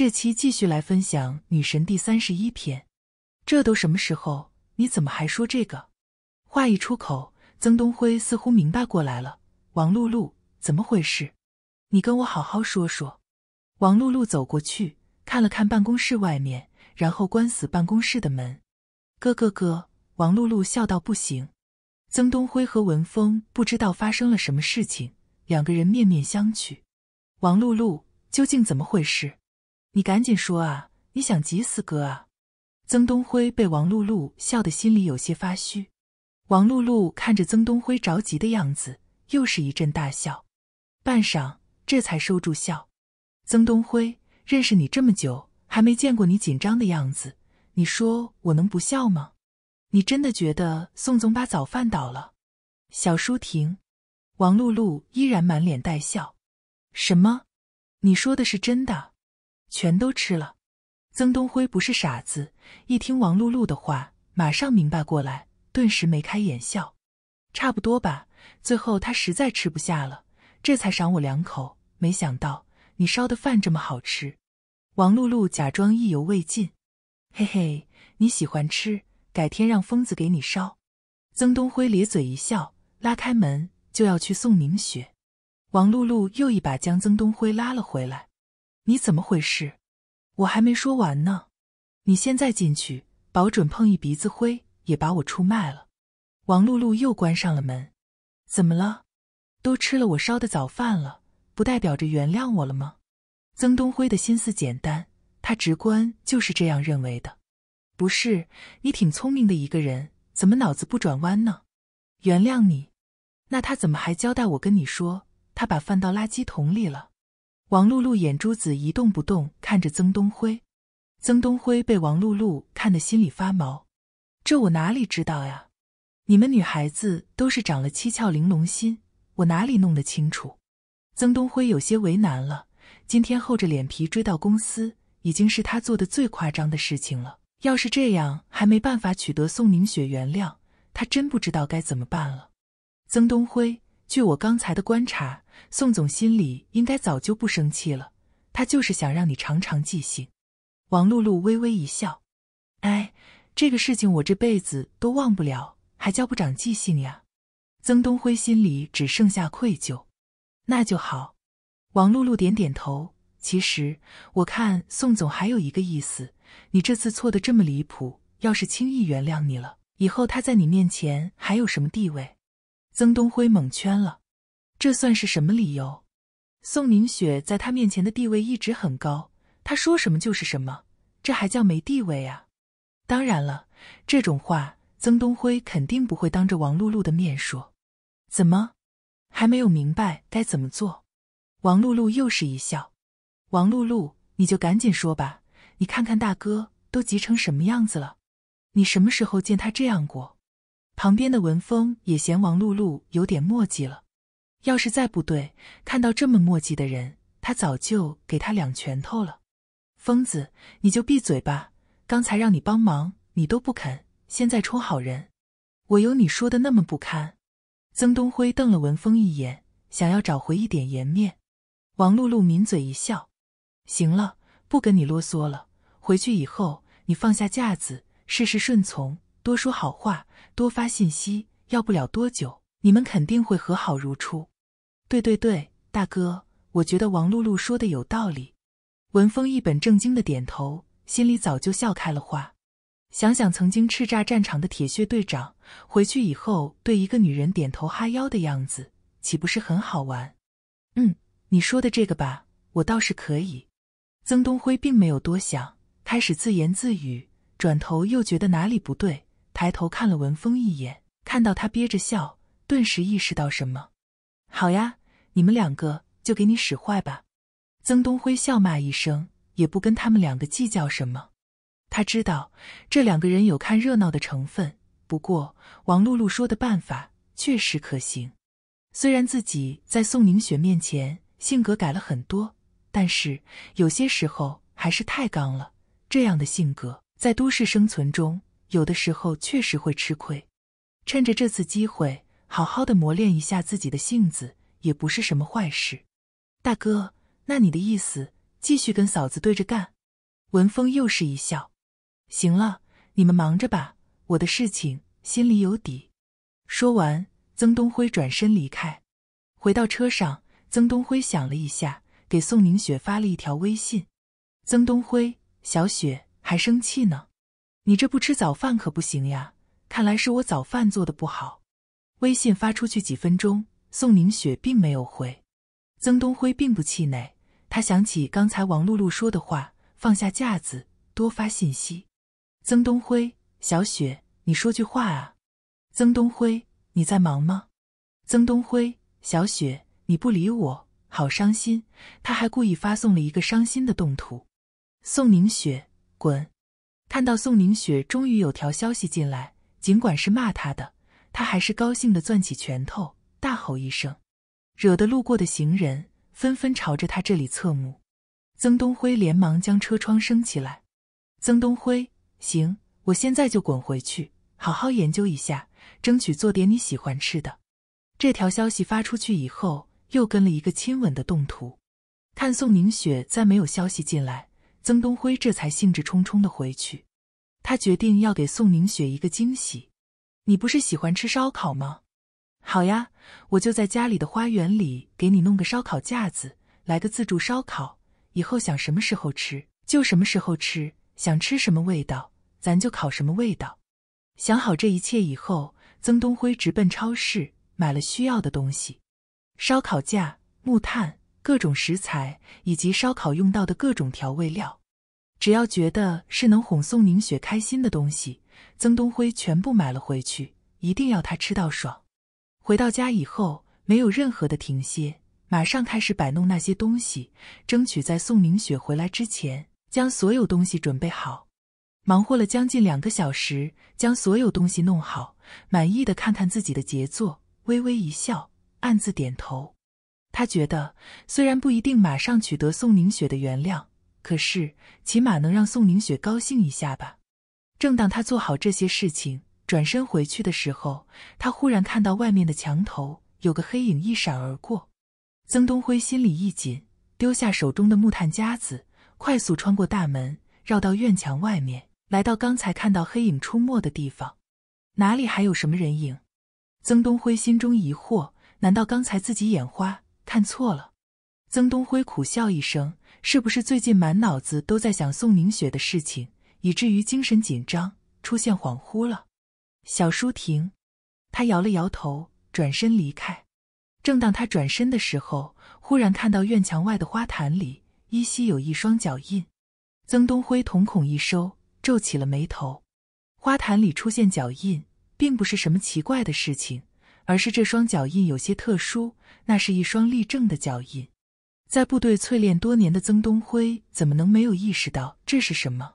这期继续来分享女神第三十一篇。这都什么时候？你怎么还说这个？话一出口，曾东辉似乎明白过来了。王露露，怎么回事？你跟我好好说说。王露露走过去，看了看办公室外面，然后关死办公室的门。咯咯咯！王露露笑到不行。曾东辉和文峰不知道发生了什么事情，两个人面面相觑。王露露究竟怎么回事？你赶紧说啊！你想急死哥啊！曾东辉被王露露笑得心里有些发虚。王露露看着曾东辉着急的样子，又是一阵大笑，半晌这才收住笑。曾东辉认识你这么久，还没见过你紧张的样子，你说我能不笑吗？你真的觉得宋总把早饭倒了？小舒婷，王露露依然满脸带笑。什么？你说的是真的？全都吃了。曾东辉不是傻子，一听王露露的话，马上明白过来，顿时眉开眼笑。差不多吧，最后他实在吃不下了，这才赏我两口。没想到你烧的饭这么好吃。王露露假装意犹未尽：“嘿嘿，你喜欢吃，改天让疯子给你烧。”曾东辉咧嘴一笑，拉开门就要去送宁雪。王露露又一把将曾东辉拉了回来。你怎么回事？我还没说完呢！你现在进去，保准碰一鼻子灰，也把我出卖了。王露露又关上了门。怎么了？都吃了我烧的早饭了，不代表着原谅我了吗？曾东辉的心思简单，他直观就是这样认为的。不是，你挺聪明的一个人，怎么脑子不转弯呢？原谅你？那他怎么还交代我跟你说，他把饭倒垃圾桶里了？王露露眼珠子一动不动看着曾东辉，曾东辉被王露露看得心里发毛，这我哪里知道呀？你们女孩子都是长了七窍玲珑心，我哪里弄得清楚？曾东辉有些为难了，今天厚着脸皮追到公司，已经是他做的最夸张的事情了。要是这样还没办法取得宋凝雪原谅，他真不知道该怎么办了。曾东辉，据我刚才的观察。宋总心里应该早就不生气了，他就是想让你长长记性。王露露微微一笑：“哎，这个事情我这辈子都忘不了，还叫不长记性呀？”曾东辉心里只剩下愧疚。那就好。王露露点点头。其实我看宋总还有一个意思，你这次错的这么离谱，要是轻易原谅你了，以后他在你面前还有什么地位？曾东辉懵圈了。这算是什么理由？宋宁雪在他面前的地位一直很高，他说什么就是什么，这还叫没地位啊？当然了，这种话曾东辉肯定不会当着王露露的面说。怎么还没有明白该怎么做？王露露又是一笑。王露露，你就赶紧说吧，你看看大哥都急成什么样子了，你什么时候见他这样过？旁边的文峰也嫌王露露有点墨迹了。要是再不对，看到这么墨迹的人，他早就给他两拳头了。疯子，你就闭嘴吧！刚才让你帮忙，你都不肯，现在充好人？我有你说的那么不堪？曾东辉瞪了文峰一眼，想要找回一点颜面。王露露抿嘴一笑：“行了，不跟你啰嗦了。回去以后，你放下架子，事事顺从，多说好话，多发信息，要不了多久。”你们肯定会和好如初。对对对，大哥，我觉得王露露说的有道理。文峰一本正经的点头，心里早就笑开了花。想想曾经叱咤战场的铁血队长，回去以后对一个女人点头哈腰的样子，岂不是很好玩？嗯，你说的这个吧，我倒是可以。曾东辉并没有多想，开始自言自语，转头又觉得哪里不对，抬头看了文峰一眼，看到他憋着笑。顿时意识到什么，好呀，你们两个就给你使坏吧。曾东辉笑骂一声，也不跟他们两个计较什么。他知道这两个人有看热闹的成分，不过王露露说的办法确实可行。虽然自己在宋宁雪面前性格改了很多，但是有些时候还是太刚了。这样的性格在都市生存中，有的时候确实会吃亏。趁着这次机会。好好的磨练一下自己的性子，也不是什么坏事。大哥，那你的意思，继续跟嫂子对着干？文峰又是一笑：“行了，你们忙着吧，我的事情心里有底。”说完，曾东辉转身离开，回到车上。曾东辉想了一下，给宋凝雪发了一条微信：“曾东辉，小雪还生气呢，你这不吃早饭可不行呀，看来是我早饭做的不好。”微信发出去几分钟，宋凝雪并没有回。曾东辉并不气馁，他想起刚才王露露说的话，放下架子，多发信息。曾东辉，小雪，你说句话啊！曾东辉，你在忙吗？曾东辉，小雪，你不理我，好伤心。他还故意发送了一个伤心的动图。宋凝雪，滚！看到宋凝雪终于有条消息进来，尽管是骂他的。他还是高兴的，攥起拳头，大吼一声，惹得路过的行人纷纷朝着他这里侧目。曾东辉连忙将车窗升起来。曾东辉，行，我现在就滚回去，好好研究一下，争取做点你喜欢吃的。这条消息发出去以后，又跟了一个亲吻的动图。看宋凝雪再没有消息进来，曾东辉这才兴致冲冲的回去。他决定要给宋凝雪一个惊喜。你不是喜欢吃烧烤吗？好呀，我就在家里的花园里给你弄个烧烤架子，来个自助烧烤。以后想什么时候吃就什么时候吃，想吃什么味道咱就烤什么味道。想好这一切以后，曾东辉直奔超市，买了需要的东西：烧烤架、木炭、各种食材以及烧烤用到的各种调味料，只要觉得是能哄宋凝雪开心的东西。曾东辉全部买了回去，一定要他吃到爽。回到家以后，没有任何的停歇，马上开始摆弄那些东西，争取在宋凝雪回来之前将所有东西准备好。忙活了将近两个小时，将所有东西弄好，满意的看看自己的杰作，微微一笑，暗自点头。他觉得，虽然不一定马上取得宋凝雪的原谅，可是起码能让宋凝雪高兴一下吧。正当他做好这些事情，转身回去的时候，他忽然看到外面的墙头有个黑影一闪而过。曾东辉心里一紧，丢下手中的木炭夹子，快速穿过大门，绕到院墙外面，来到刚才看到黑影出没的地方。哪里还有什么人影？曾东辉心中疑惑：难道刚才自己眼花看错了？曾东辉苦笑一声：是不是最近满脑子都在想宋凝雪的事情？以至于精神紧张，出现恍惚了。小舒婷，他摇了摇头，转身离开。正当他转身的时候，忽然看到院墙外的花坛里依稀有一双脚印。曾东辉瞳孔一收，皱起了眉头。花坛里出现脚印，并不是什么奇怪的事情，而是这双脚印有些特殊。那是一双立正的脚印。在部队淬炼多年的曾东辉，怎么能没有意识到这是什么？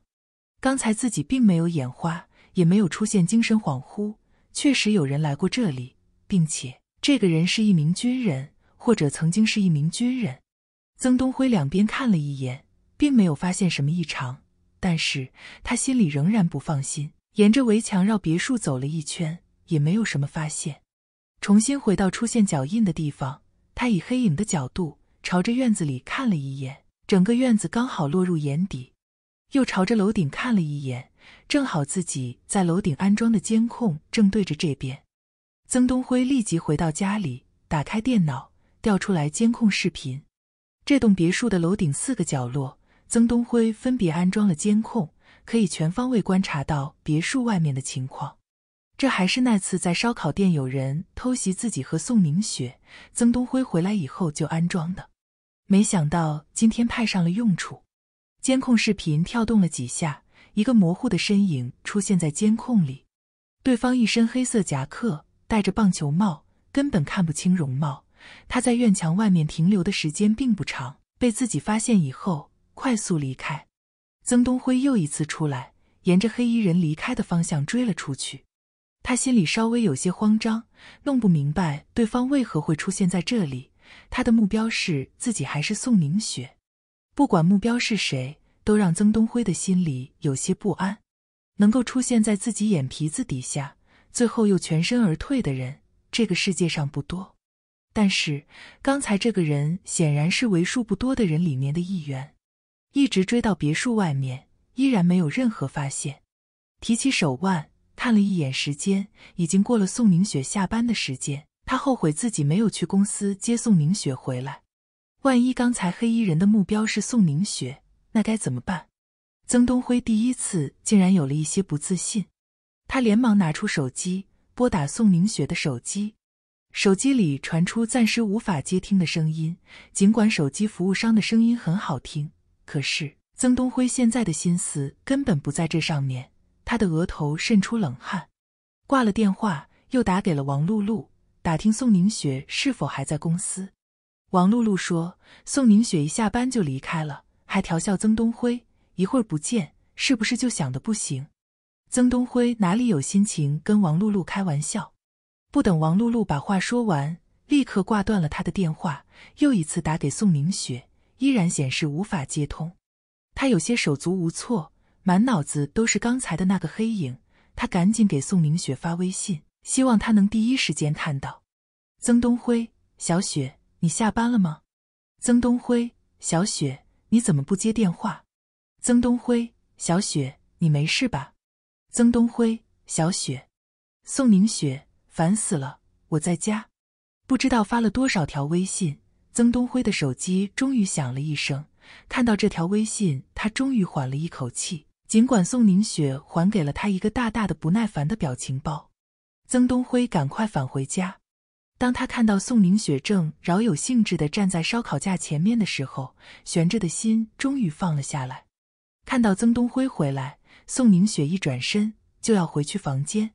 刚才自己并没有眼花，也没有出现精神恍惚，确实有人来过这里，并且这个人是一名军人，或者曾经是一名军人。曾东辉两边看了一眼，并没有发现什么异常，但是他心里仍然不放心。沿着围墙绕别墅走了一圈，也没有什么发现。重新回到出现脚印的地方，他以黑影的角度朝着院子里看了一眼，整个院子刚好落入眼底。又朝着楼顶看了一眼，正好自己在楼顶安装的监控正对着这边。曾东辉立即回到家里，打开电脑，调出来监控视频。这栋别墅的楼顶四个角落，曾东辉分别安装了监控，可以全方位观察到别墅外面的情况。这还是那次在烧烤店有人偷袭自己和宋宁雪，曾东辉回来以后就安装的，没想到今天派上了用处。监控视频跳动了几下，一个模糊的身影出现在监控里。对方一身黑色夹克，戴着棒球帽，根本看不清容貌。他在院墙外面停留的时间并不长，被自己发现以后，快速离开。曾东辉又一次出来，沿着黑衣人离开的方向追了出去。他心里稍微有些慌张，弄不明白对方为何会出现在这里。他的目标是自己还是宋凝雪？不管目标是谁，都让曾东辉的心里有些不安。能够出现在自己眼皮子底下，最后又全身而退的人，这个世界上不多。但是刚才这个人显然是为数不多的人里面的一员。一直追到别墅外面，依然没有任何发现。提起手腕看了一眼时间，已经过了宋宁雪下班的时间。他后悔自己没有去公司接宋宁雪回来。万一刚才黑衣人的目标是宋凝雪，那该怎么办？曾东辉第一次竟然有了一些不自信，他连忙拿出手机拨打宋凝雪的手机，手机里传出暂时无法接听的声音。尽管手机服务商的声音很好听，可是曾东辉现在的心思根本不在这上面，他的额头渗出冷汗。挂了电话，又打给了王露露，打听宋凝雪是否还在公司。王露露说：“宋凝雪一下班就离开了，还调笑曾东辉，一会儿不见，是不是就想的不行？”曾东辉哪里有心情跟王露露开玩笑？不等王露露把话说完，立刻挂断了他的电话，又一次打给宋凝雪，依然显示无法接通。他有些手足无措，满脑子都是刚才的那个黑影。他赶紧给宋凝雪发微信，希望他能第一时间看到。曾东辉，小雪。你下班了吗，曾东辉？小雪，你怎么不接电话？曾东辉，小雪，你没事吧？曾东辉，小雪，宋宁雪，烦死了！我在家，不知道发了多少条微信。曾东辉的手机终于响了一声，看到这条微信，他终于缓了一口气。尽管宋宁雪还给了他一个大大的不耐烦的表情包，曾东辉赶快返回家。当他看到宋凝雪正饶有兴致地站在烧烤架前面的时候，悬着的心终于放了下来。看到曾东辉回来，宋凝雪一转身就要回去房间，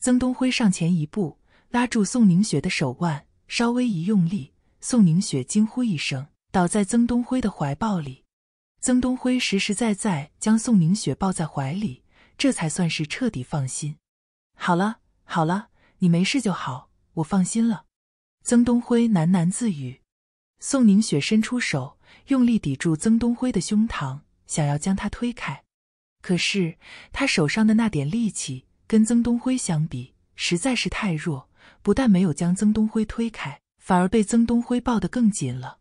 曾东辉上前一步，拉住宋凝雪的手腕，稍微一用力，宋凝雪惊呼一声，倒在曾东辉的怀抱里。曾东辉实实在在将宋凝雪抱在怀里，这才算是彻底放心。好了，好了，你没事就好。我放心了，曾东辉喃喃自语。宋凝雪伸出手，用力抵住曾东辉的胸膛，想要将他推开，可是他手上的那点力气跟曾东辉相比实在是太弱，不但没有将曾东辉推开，反而被曾东辉抱得更紧了。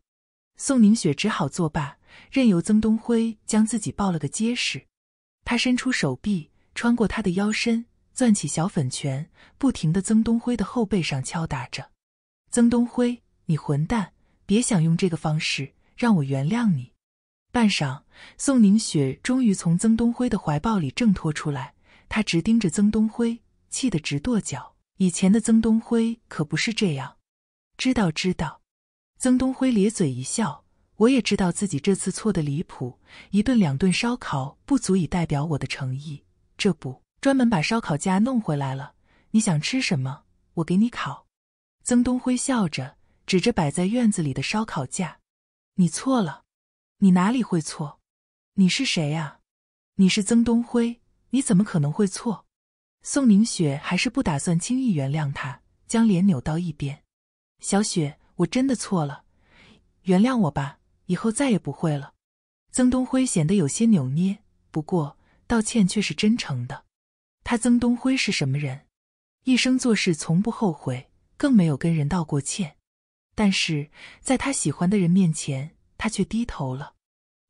宋凝雪只好作罢，任由曾东辉将自己抱了个结实。他伸出手臂，穿过他的腰身。攥起小粉拳，不停的曾东辉的后背上敲打着。曾东辉，你混蛋，别想用这个方式让我原谅你！半晌，宋凝雪终于从曾东辉的怀抱里挣脱出来，她直盯着曾东辉，气得直跺脚。以前的曾东辉可不是这样。知道知道。曾东辉咧嘴一笑，我也知道自己这次错的离谱，一顿两顿烧烤不足以代表我的诚意，这不。专门把烧烤架弄回来了，你想吃什么，我给你烤。曾东辉笑着指着摆在院子里的烧烤架：“你错了，你哪里会错？你是谁呀？你是曾东辉，你怎么可能会错？”宋凝雪还是不打算轻易原谅他，将脸扭到一边。“小雪，我真的错了，原谅我吧，以后再也不会了。”曾东辉显得有些扭捏，不过道歉却是真诚的。他曾东辉是什么人？一生做事从不后悔，更没有跟人道过歉。但是，在他喜欢的人面前，他却低头了。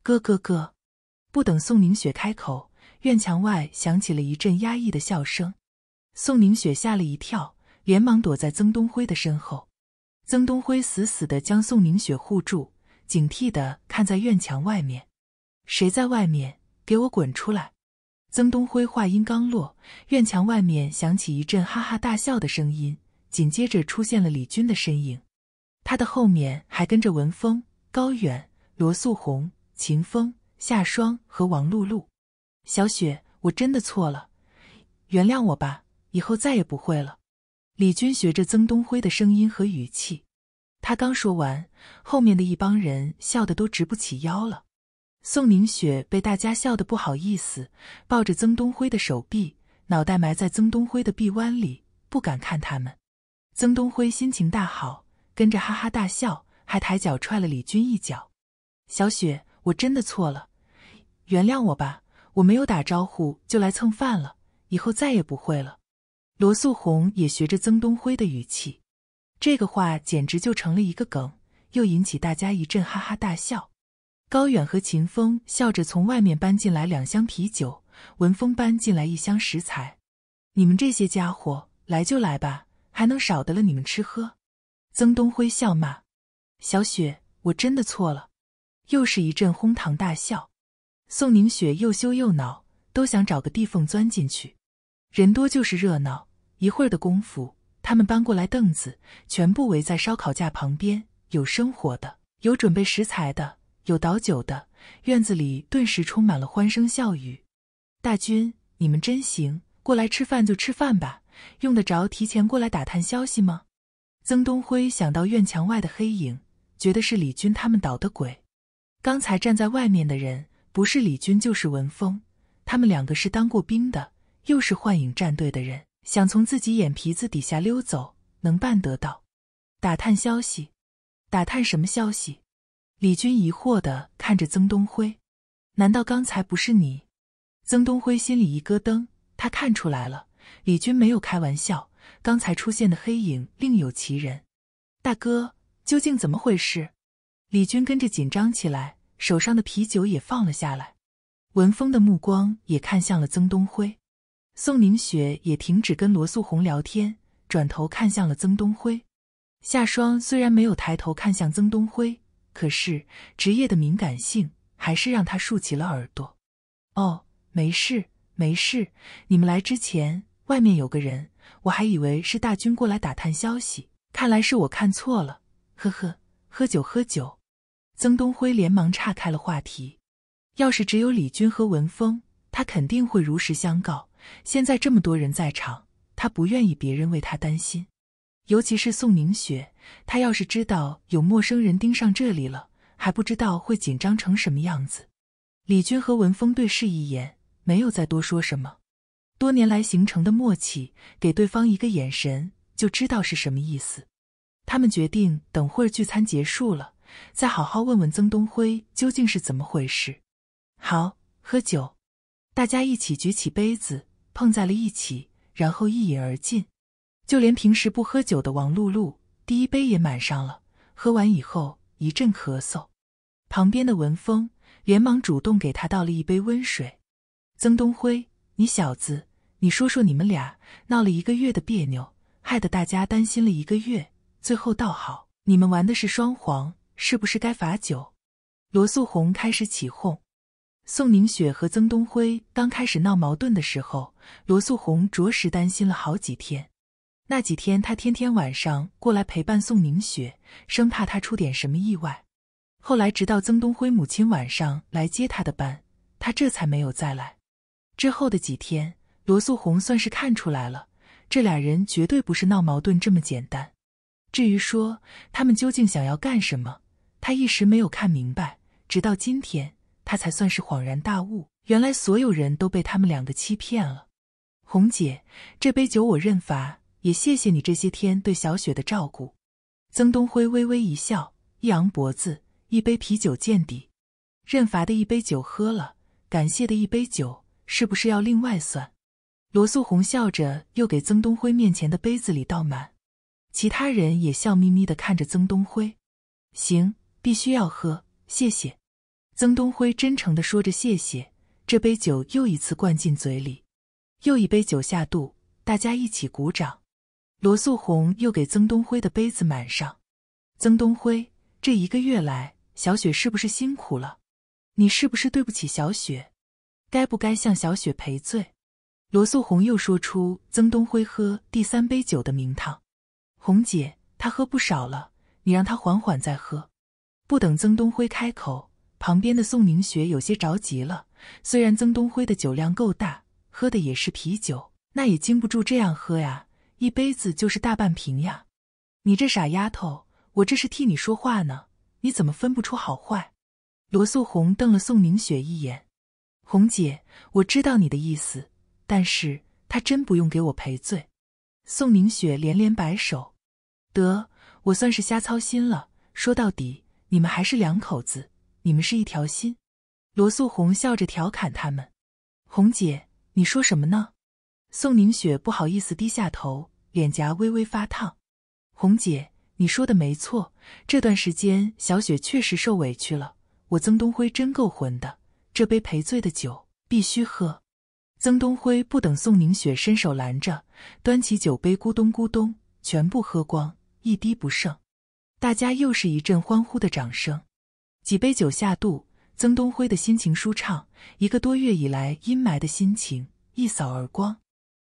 咯咯咯！不等宋凝雪开口，院墙外响起了一阵压抑的笑声。宋凝雪吓了一跳，连忙躲在曾东辉的身后。曾东辉死死的将宋凝雪护住，警惕的看在院墙外面。谁在外面？给我滚出来！曾东辉话音刚落，院墙外面响起一阵哈哈大笑的声音，紧接着出现了李军的身影，他的后面还跟着文峰、高远、罗素红、秦风、夏霜和王露露。小雪，我真的错了，原谅我吧，以后再也不会了。李军学着曾东辉的声音和语气，他刚说完，后面的一帮人笑得都直不起腰了。宋凝雪被大家笑得不好意思，抱着曾东辉的手臂，脑袋埋在曾东辉的臂弯里，不敢看他们。曾东辉心情大好，跟着哈哈大笑，还抬脚踹了李军一脚。小雪，我真的错了，原谅我吧，我没有打招呼就来蹭饭了，以后再也不会了。罗素红也学着曾东辉的语气，这个话简直就成了一个梗，又引起大家一阵哈哈大笑。高远和秦风笑着从外面搬进来两箱啤酒，文峰搬进来一箱食材。你们这些家伙来就来吧，还能少得了你们吃喝？曾东辉笑骂。小雪，我真的错了。又是一阵哄堂大笑。宋凝雪又羞又恼，都想找个地缝钻进去。人多就是热闹。一会儿的功夫，他们搬过来凳子，全部围在烧烤架旁边，有生火的，有准备食材的。有倒酒的，院子里顿时充满了欢声笑语。大军，你们真行，过来吃饭就吃饭吧，用得着提前过来打探消息吗？曾东辉想到院墙外的黑影，觉得是李军他们捣的鬼。刚才站在外面的人不是李军就是文峰，他们两个是当过兵的，又是幻影战队的人，想从自己眼皮子底下溜走，能办得到？打探消息？打探什么消息？李军疑惑的看着曾东辉，难道刚才不是你？曾东辉心里一咯噔，他看出来了，李军没有开玩笑，刚才出现的黑影另有其人。大哥，究竟怎么回事？李军跟着紧张起来，手上的啤酒也放了下来。文峰的目光也看向了曾东辉，宋凝雪也停止跟罗素红聊天，转头看向了曾东辉。夏霜虽然没有抬头看向曾东辉。可是职业的敏感性还是让他竖起了耳朵。哦，没事，没事。你们来之前，外面有个人，我还以为是大军过来打探消息，看来是我看错了。呵呵，喝酒，喝酒。曾东辉连忙岔开了话题。要是只有李军和文峰，他肯定会如实相告。现在这么多人在场，他不愿意别人为他担心。尤其是宋凝雪，她要是知道有陌生人盯上这里了，还不知道会紧张成什么样子。李军和文峰对视一眼，没有再多说什么。多年来形成的默契，给对方一个眼神就知道是什么意思。他们决定等会儿聚餐结束了，再好好问问曾东辉究竟是怎么回事。好，喝酒！大家一起举起杯子，碰在了一起，然后一饮而尽。就连平时不喝酒的王露露，第一杯也满上了。喝完以后，一阵咳嗽。旁边的文峰连忙主动给他倒了一杯温水。曾东辉，你小子，你说说你们俩闹了一个月的别扭，害得大家担心了一个月，最后倒好，你们玩的是双簧，是不是该罚酒？罗素红开始起哄。宋凝雪和曾东辉刚开始闹矛盾的时候，罗素红着实担心了好几天。那几天，他天天晚上过来陪伴宋凝雪，生怕她出点什么意外。后来，直到曾东辉母亲晚上来接他的班，他这才没有再来。之后的几天，罗素红算是看出来了，这俩人绝对不是闹矛盾这么简单。至于说他们究竟想要干什么，他一时没有看明白。直到今天，他才算是恍然大悟，原来所有人都被他们两个欺骗了。红姐，这杯酒我认罚。也谢谢你这些天对小雪的照顾。曾东辉微微一笑，一昂脖子，一杯啤酒见底。认罚的一杯酒喝了，感谢的一杯酒是不是要另外算？罗素红笑着又给曾东辉面前的杯子里倒满。其他人也笑眯眯的看着曾东辉。行，必须要喝，谢谢。曾东辉真诚的说着谢谢，这杯酒又一次灌进嘴里，又一杯酒下肚，大家一起鼓掌。罗素红又给曾东辉的杯子满上。曾东辉，这一个月来，小雪是不是辛苦了？你是不是对不起小雪？该不该向小雪赔罪？罗素红又说出曾东辉喝第三杯酒的名堂。红姐，他喝不少了，你让他缓缓再喝。不等曾东辉开口，旁边的宋凝雪有些着急了。虽然曾东辉的酒量够大，喝的也是啤酒，那也经不住这样喝呀。一杯子就是大半瓶呀，你这傻丫头，我这是替你说话呢，你怎么分不出好坏？罗素红瞪了宋凝雪一眼。红姐，我知道你的意思，但是他真不用给我赔罪。宋宁雪连连摆手，得，我算是瞎操心了。说到底，你们还是两口子，你们是一条心。罗素红笑着调侃他们。红姐，你说什么呢？宋宁雪不好意思低下头。脸颊微微发烫，红姐，你说的没错，这段时间小雪确实受委屈了。我曾东辉真够混的，这杯赔罪的酒必须喝。曾东辉不等宋凝雪伸手拦着，端起酒杯咕咚咕咚全部喝光，一滴不剩。大家又是一阵欢呼的掌声。几杯酒下肚，曾东辉的心情舒畅，一个多月以来阴霾的心情一扫而光。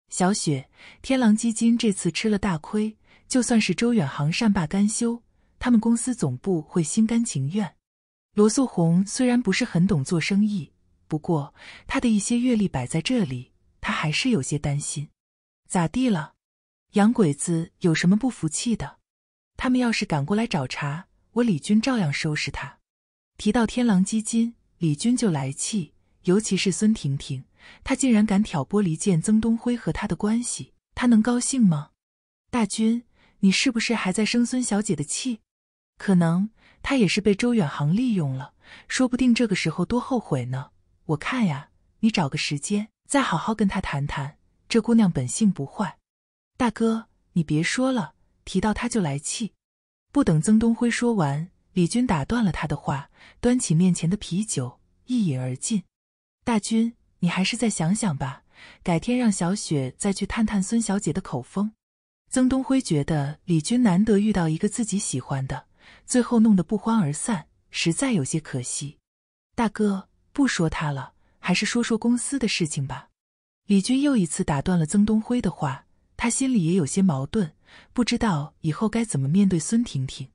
小雪，天狼基金这次吃了大亏，就算是周远航善罢甘休，他们公司总部会心甘情愿。罗素红虽然不是很懂做生意，不过他的一些阅历摆在这里，他还是有些担心。咋地了？洋鬼子有什么不服气的？他们要是敢过来找茬，我李军照样收拾他。提到天狼基金，李军就来气，尤其是孙婷婷。他竟然敢挑拨离间曾东辉和他的关系，他能高兴吗？大军，你是不是还在生孙小姐的气？可能他也是被周远航利用了，说不定这个时候多后悔呢。我看呀，你找个时间再好好跟他谈谈。这姑娘本性不坏，大哥，你别说了，提到她就来气。不等曾东辉说完，李军打断了他的话，端起面前的啤酒一饮而尽。大军。你还是再想想吧，改天让小雪再去探探孙小姐的口风。曾东辉觉得李军难得遇到一个自己喜欢的，最后弄得不欢而散，实在有些可惜。大哥，不说他了，还是说说公司的事情吧。李军又一次打断了曾东辉的话，他心里也有些矛盾，不知道以后该怎么面对孙婷婷。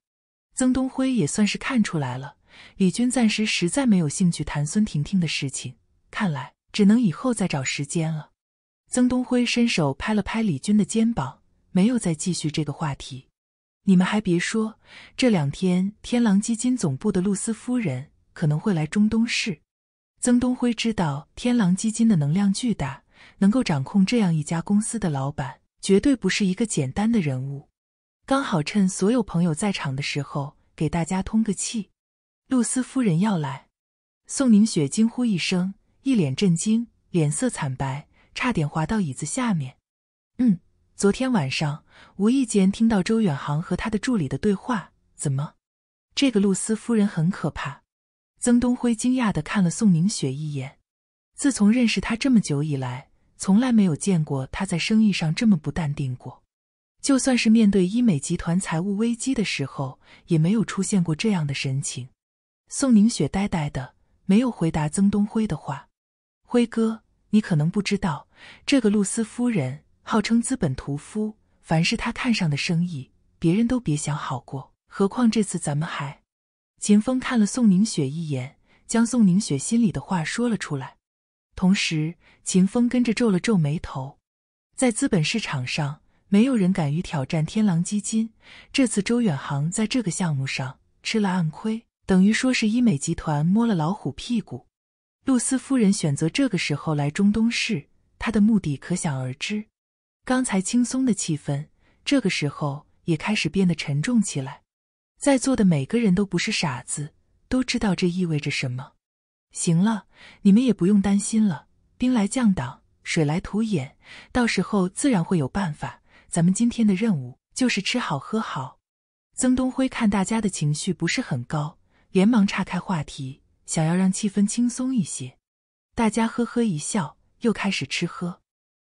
曾东辉也算是看出来了，李军暂时实在没有兴趣谈孙婷婷的事情，看来。只能以后再找时间了。曾东辉伸手拍了拍李军的肩膀，没有再继续这个话题。你们还别说，这两天天狼基金总部的露丝夫人可能会来中东市。曾东辉知道天狼基金的能量巨大，能够掌控这样一家公司的老板绝对不是一个简单的人物。刚好趁所有朋友在场的时候，给大家通个气。露丝夫人要来！宋凝雪惊呼一声。一脸震惊，脸色惨白，差点滑到椅子下面。嗯，昨天晚上无意间听到周远航和他的助理的对话，怎么？这个露丝夫人很可怕。曾东辉惊讶的看了宋凝雪一眼，自从认识她这么久以来，从来没有见过她在生意上这么不淡定过，就算是面对医美集团财务危机的时候，也没有出现过这样的神情。宋凝雪呆呆的，没有回答曾东辉的话。辉哥，你可能不知道，这个露丝夫人号称资本屠夫，凡是他看上的生意，别人都别想好过。何况这次咱们还……秦风看了宋凝雪一眼，将宋凝雪心里的话说了出来。同时，秦风跟着皱了皱眉头。在资本市场上，没有人敢于挑战天狼基金。这次周远航在这个项目上吃了暗亏，等于说是医美集团摸了老虎屁股。露丝夫人选择这个时候来中东市，她的目的可想而知。刚才轻松的气氛，这个时候也开始变得沉重起来。在座的每个人都不是傻子，都知道这意味着什么。行了，你们也不用担心了，兵来将挡，水来土掩，到时候自然会有办法。咱们今天的任务就是吃好喝好。曾东辉看大家的情绪不是很高，连忙岔开话题。想要让气氛轻松一些，大家呵呵一笑，又开始吃喝。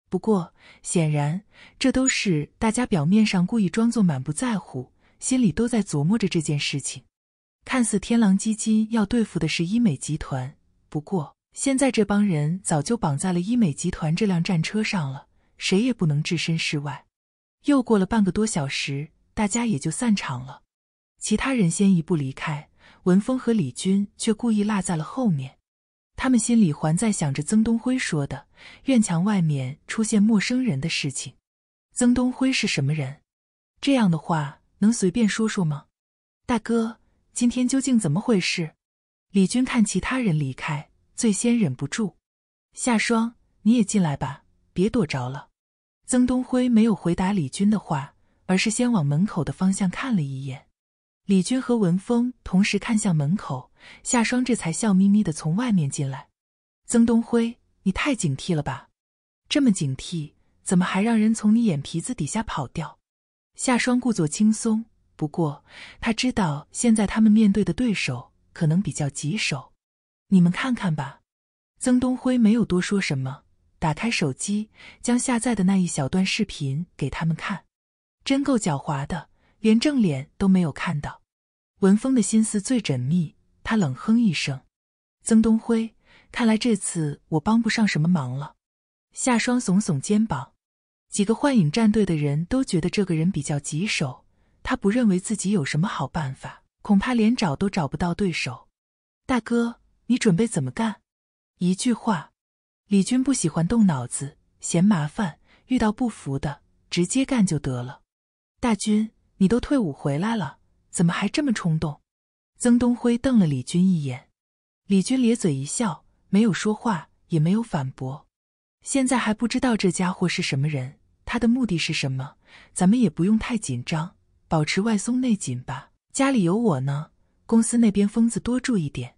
不过，显然这都是大家表面上故意装作满不在乎，心里都在琢磨着这件事情。看似天狼基金要对付的是医美集团，不过现在这帮人早就绑在了医美集团这辆战车上了，谁也不能置身事外。又过了半个多小时，大家也就散场了。其他人先一步离开。文峰和李军却故意落在了后面，他们心里还在想着曾东辉说的院墙外面出现陌生人的事情。曾东辉是什么人？这样的话能随便说说吗？大哥，今天究竟怎么回事？李军看其他人离开，最先忍不住：“夏霜，你也进来吧，别躲着了。”曾东辉没有回答李军的话，而是先往门口的方向看了一眼。李军和文峰同时看向门口，夏霜这才笑眯眯的从外面进来。曾东辉，你太警惕了吧？这么警惕，怎么还让人从你眼皮子底下跑掉？夏霜故作轻松，不过他知道现在他们面对的对手可能比较棘手。你们看看吧。曾东辉没有多说什么，打开手机，将下载的那一小段视频给他们看。真够狡猾的，连正脸都没有看到。文峰的心思最缜密，他冷哼一声：“曾东辉，看来这次我帮不上什么忙了。”夏双耸耸肩膀，几个幻影战队的人都觉得这个人比较棘手，他不认为自己有什么好办法，恐怕连找都找不到对手。大哥，你准备怎么干？一句话，李军不喜欢动脑子，嫌麻烦，遇到不服的直接干就得了。大军，你都退伍回来了。怎么还这么冲动？曾东辉瞪了李军一眼，李军咧嘴一笑，没有说话，也没有反驳。现在还不知道这家伙是什么人，他的目的是什么，咱们也不用太紧张，保持外松内紧吧。家里有我呢，公司那边疯子多注意点。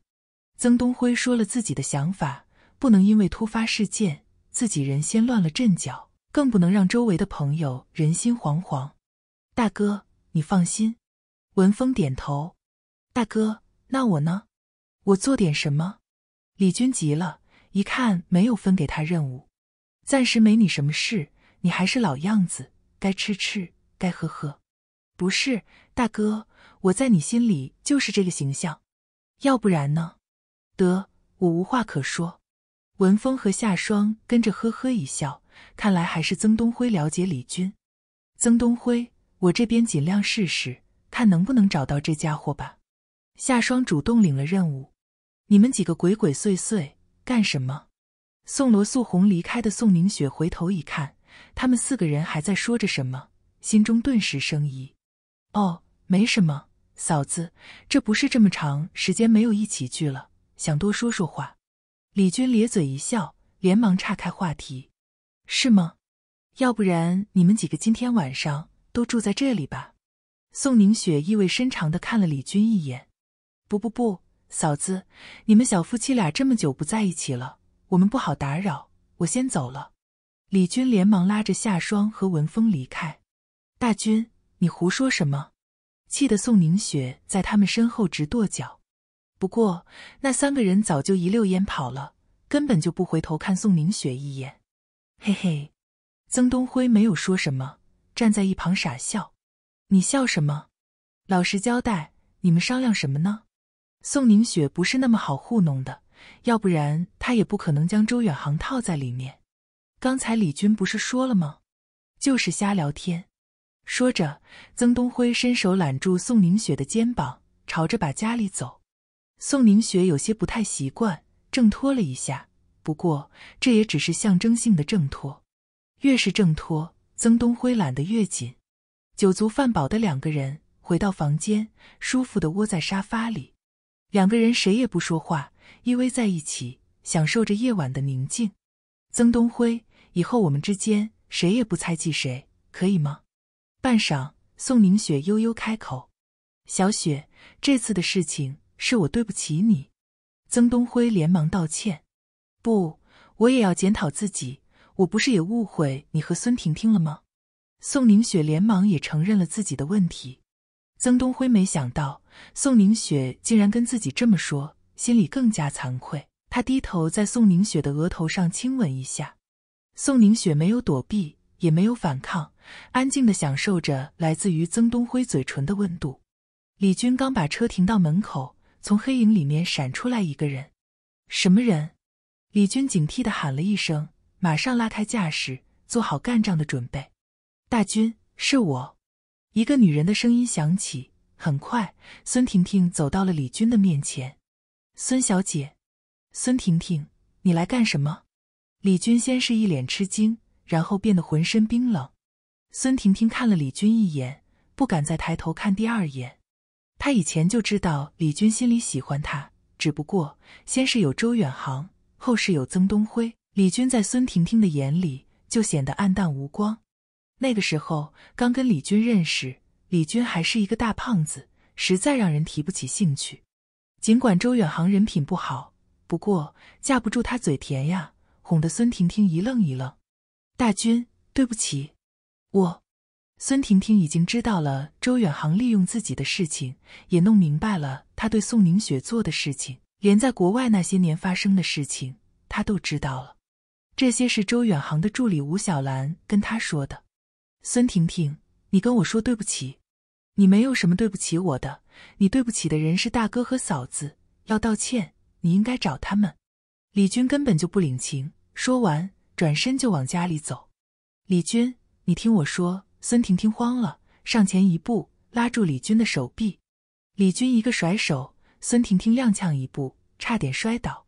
曾东辉说了自己的想法，不能因为突发事件自己人先乱了阵脚，更不能让周围的朋友人心惶惶。大哥，你放心。文峰点头，大哥，那我呢？我做点什么？李军急了，一看没有分给他任务，暂时没你什么事，你还是老样子，该吃吃，该喝喝。不是，大哥，我在你心里就是这个形象，要不然呢？得，我无话可说。文峰和夏双跟着呵呵一笑，看来还是曾东辉了解李军。曾东辉，我这边尽量试试。看能不能找到这家伙吧。夏霜主动领了任务，你们几个鬼鬼祟祟干什么？送罗素红离开的宋宁雪回头一看，他们四个人还在说着什么，心中顿时生疑。哦，没什么，嫂子，这不是这么长时间没有一起聚了，想多说说话。李军咧嘴一笑，连忙岔开话题。是吗？要不然你们几个今天晚上都住在这里吧。宋凝雪意味深长的看了李军一眼，“不不不，嫂子，你们小夫妻俩这么久不在一起了，我们不好打扰，我先走了。”李军连忙拉着夏霜和文峰离开。大军，你胡说什么？气得宋凝雪在他们身后直跺脚。不过那三个人早就一溜烟跑了，根本就不回头看宋凝雪一眼。嘿嘿，曾东辉没有说什么，站在一旁傻笑。你笑什么？老实交代，你们商量什么呢？宋凝雪不是那么好糊弄的，要不然她也不可能将周远航套在里面。刚才李军不是说了吗？就是瞎聊天。说着，曾东辉伸手揽住宋凝雪的肩膀，朝着把家里走。宋凝雪有些不太习惯，挣脱了一下，不过这也只是象征性的挣脱。越是挣脱，曾东辉揽得越紧。酒足饭饱的两个人回到房间，舒服的窝在沙发里。两个人谁也不说话，依偎在一起，享受着夜晚的宁静。曾东辉，以后我们之间谁也不猜忌谁，可以吗？半晌，宋凝雪悠悠开口：“小雪，这次的事情是我对不起你。”曾东辉连忙道歉：“不，我也要检讨自己。我不是也误会你和孙婷婷了吗？”宋凝雪连忙也承认了自己的问题。曾东辉没想到宋凝雪竟然跟自己这么说，心里更加惭愧。他低头在宋凝雪的额头上亲吻一下。宋凝雪没有躲避，也没有反抗，安静的享受着来自于曾东辉嘴唇的温度。李军刚把车停到门口，从黑影里面闪出来一个人。什么人？李军警惕的喊了一声，马上拉开架势，做好干仗的准备。大军是我，一个女人的声音响起。很快，孙婷婷走到了李军的面前。孙小姐，孙婷婷，你来干什么？李军先是一脸吃惊，然后变得浑身冰冷。孙婷婷看了李军一眼，不敢再抬头看第二眼。她以前就知道李军心里喜欢她，只不过先是有周远航，后是有曾东辉。李军在孙婷婷的眼里就显得暗淡无光。那个时候刚跟李军认识，李军还是一个大胖子，实在让人提不起兴趣。尽管周远航人品不好，不过架不住他嘴甜呀，哄得孙婷婷一愣一愣。大军，对不起，我……孙婷婷已经知道了周远航利用自己的事情，也弄明白了他对宋宁雪做的事情，连在国外那些年发生的事情，她都知道了。这些是周远航的助理吴小兰跟他说的。孙婷婷，你跟我说对不起，你没有什么对不起我的，你对不起的人是大哥和嫂子，要道歉你应该找他们。李军根本就不领情，说完转身就往家里走。李军，你听我说！孙婷婷慌了，上前一步拉住李军的手臂，李军一个甩手，孙婷婷踉跄一步，差点摔倒。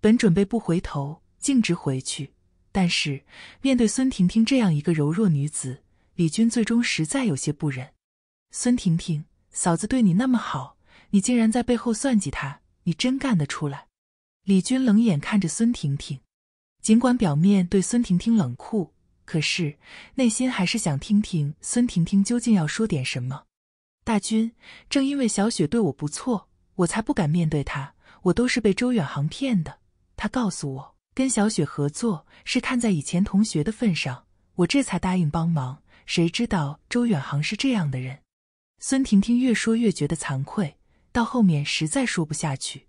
本准备不回头，径直回去，但是面对孙婷婷这样一个柔弱女子。李军最终实在有些不忍。孙婷婷，嫂子对你那么好，你竟然在背后算计她，你真干得出来！李军冷眼看着孙婷婷，尽管表面对孙婷婷冷酷，可是内心还是想听听孙婷婷究竟要说点什么。大军，正因为小雪对我不错，我才不敢面对她。我都是被周远航骗的。他告诉我，跟小雪合作是看在以前同学的份上，我这才答应帮忙。谁知道周远航是这样的人？孙婷婷越说越觉得惭愧，到后面实在说不下去。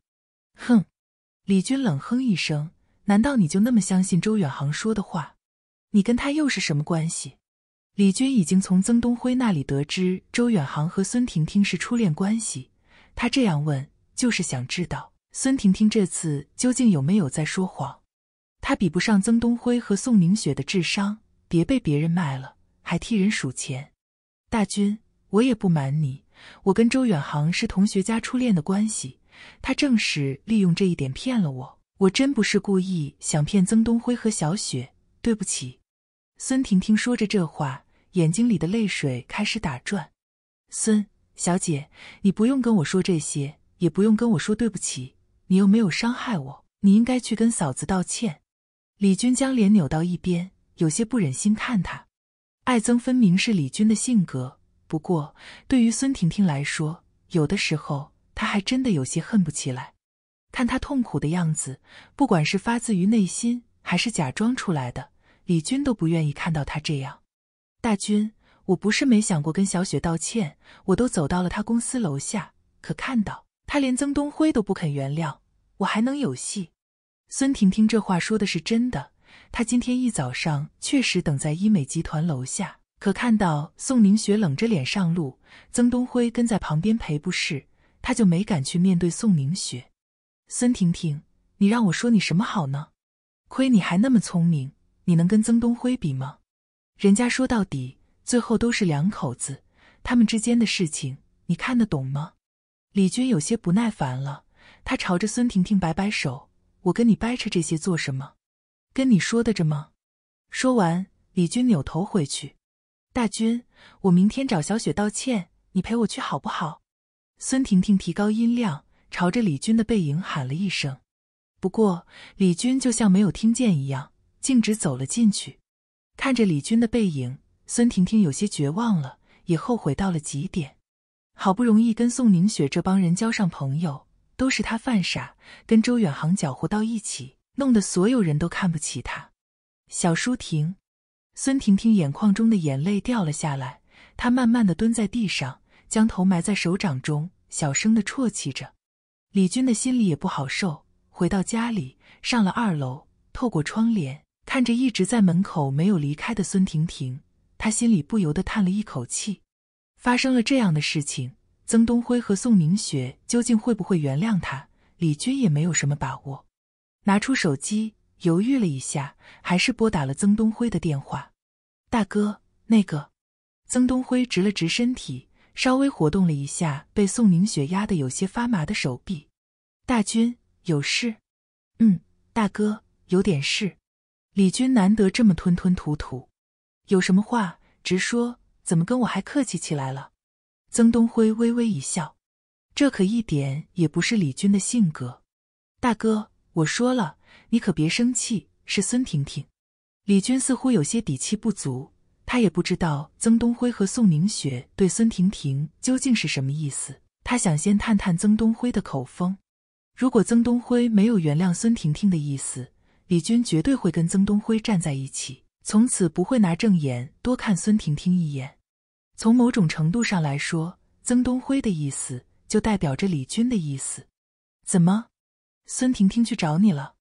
哼！李军冷哼一声：“难道你就那么相信周远航说的话？你跟他又是什么关系？”李军已经从曾东辉那里得知周远航和孙婷婷是初恋关系，他这样问就是想知道孙婷婷这次究竟有没有在说谎。他比不上曾东辉和宋凝雪的智商，别被别人卖了。还替人数钱，大军，我也不瞒你，我跟周远航是同学加初恋的关系，他正是利用这一点骗了我。我真不是故意想骗曾东辉和小雪，对不起。孙婷婷说着这话，眼睛里的泪水开始打转。孙小姐，你不用跟我说这些，也不用跟我说对不起，你又没有伤害我，你应该去跟嫂子道歉。李军将脸扭到一边，有些不忍心看他。爱憎分明是李军的性格，不过对于孙婷婷来说，有的时候她还真的有些恨不起来。看她痛苦的样子，不管是发自于内心还是假装出来的，李军都不愿意看到她这样。大军，我不是没想过跟小雪道歉，我都走到了她公司楼下，可看到她连曾东辉都不肯原谅，我还能有戏？孙婷婷这话说的是真的。他今天一早上确实等在医美集团楼下，可看到宋凝雪冷着脸上路，曾东辉跟在旁边陪不是，他就没敢去面对宋凝雪。孙婷婷，你让我说你什么好呢？亏你还那么聪明，你能跟曾东辉比吗？人家说到底，最后都是两口子，他们之间的事情，你看得懂吗？李军有些不耐烦了，他朝着孙婷婷摆摆手：“我跟你掰扯这些做什么？”跟你说的着吗？说完，李军扭头回去。大军，我明天找小雪道歉，你陪我去好不好？孙婷婷提高音量，朝着李军的背影喊了一声。不过，李军就像没有听见一样，径直走了进去。看着李军的背影，孙婷婷有些绝望了，也后悔到了极点。好不容易跟宋凝雪这帮人交上朋友，都是他犯傻，跟周远航搅和到一起。弄得所有人都看不起他，小舒婷，孙婷婷眼眶中的眼泪掉了下来，她慢慢的蹲在地上，将头埋在手掌中，小声的啜泣着。李军的心里也不好受，回到家里，上了二楼，透过窗帘看着一直在门口没有离开的孙婷婷，他心里不由得叹了一口气。发生了这样的事情，曾东辉和宋明雪究竟会不会原谅他？李军也没有什么把握。拿出手机，犹豫了一下，还是拨打了曾东辉的电话。大哥，那个……曾东辉直了直身体，稍微活动了一下被宋凝雪压得有些发麻的手臂。大军有事？嗯，大哥，有点事。李军难得这么吞吞吐吐，有什么话直说，怎么跟我还客气起来了？曾东辉微微一笑，这可一点也不是李军的性格。大哥。我说了，你可别生气。是孙婷婷，李军似乎有些底气不足。他也不知道曾东辉和宋凝雪对孙婷婷究竟是什么意思。他想先探探曾东辉的口风。如果曾东辉没有原谅孙婷婷的意思，李军绝对会跟曾东辉站在一起，从此不会拿正眼多看孙婷婷一眼。从某种程度上来说，曾东辉的意思就代表着李军的意思。怎么？孙婷婷去找你了，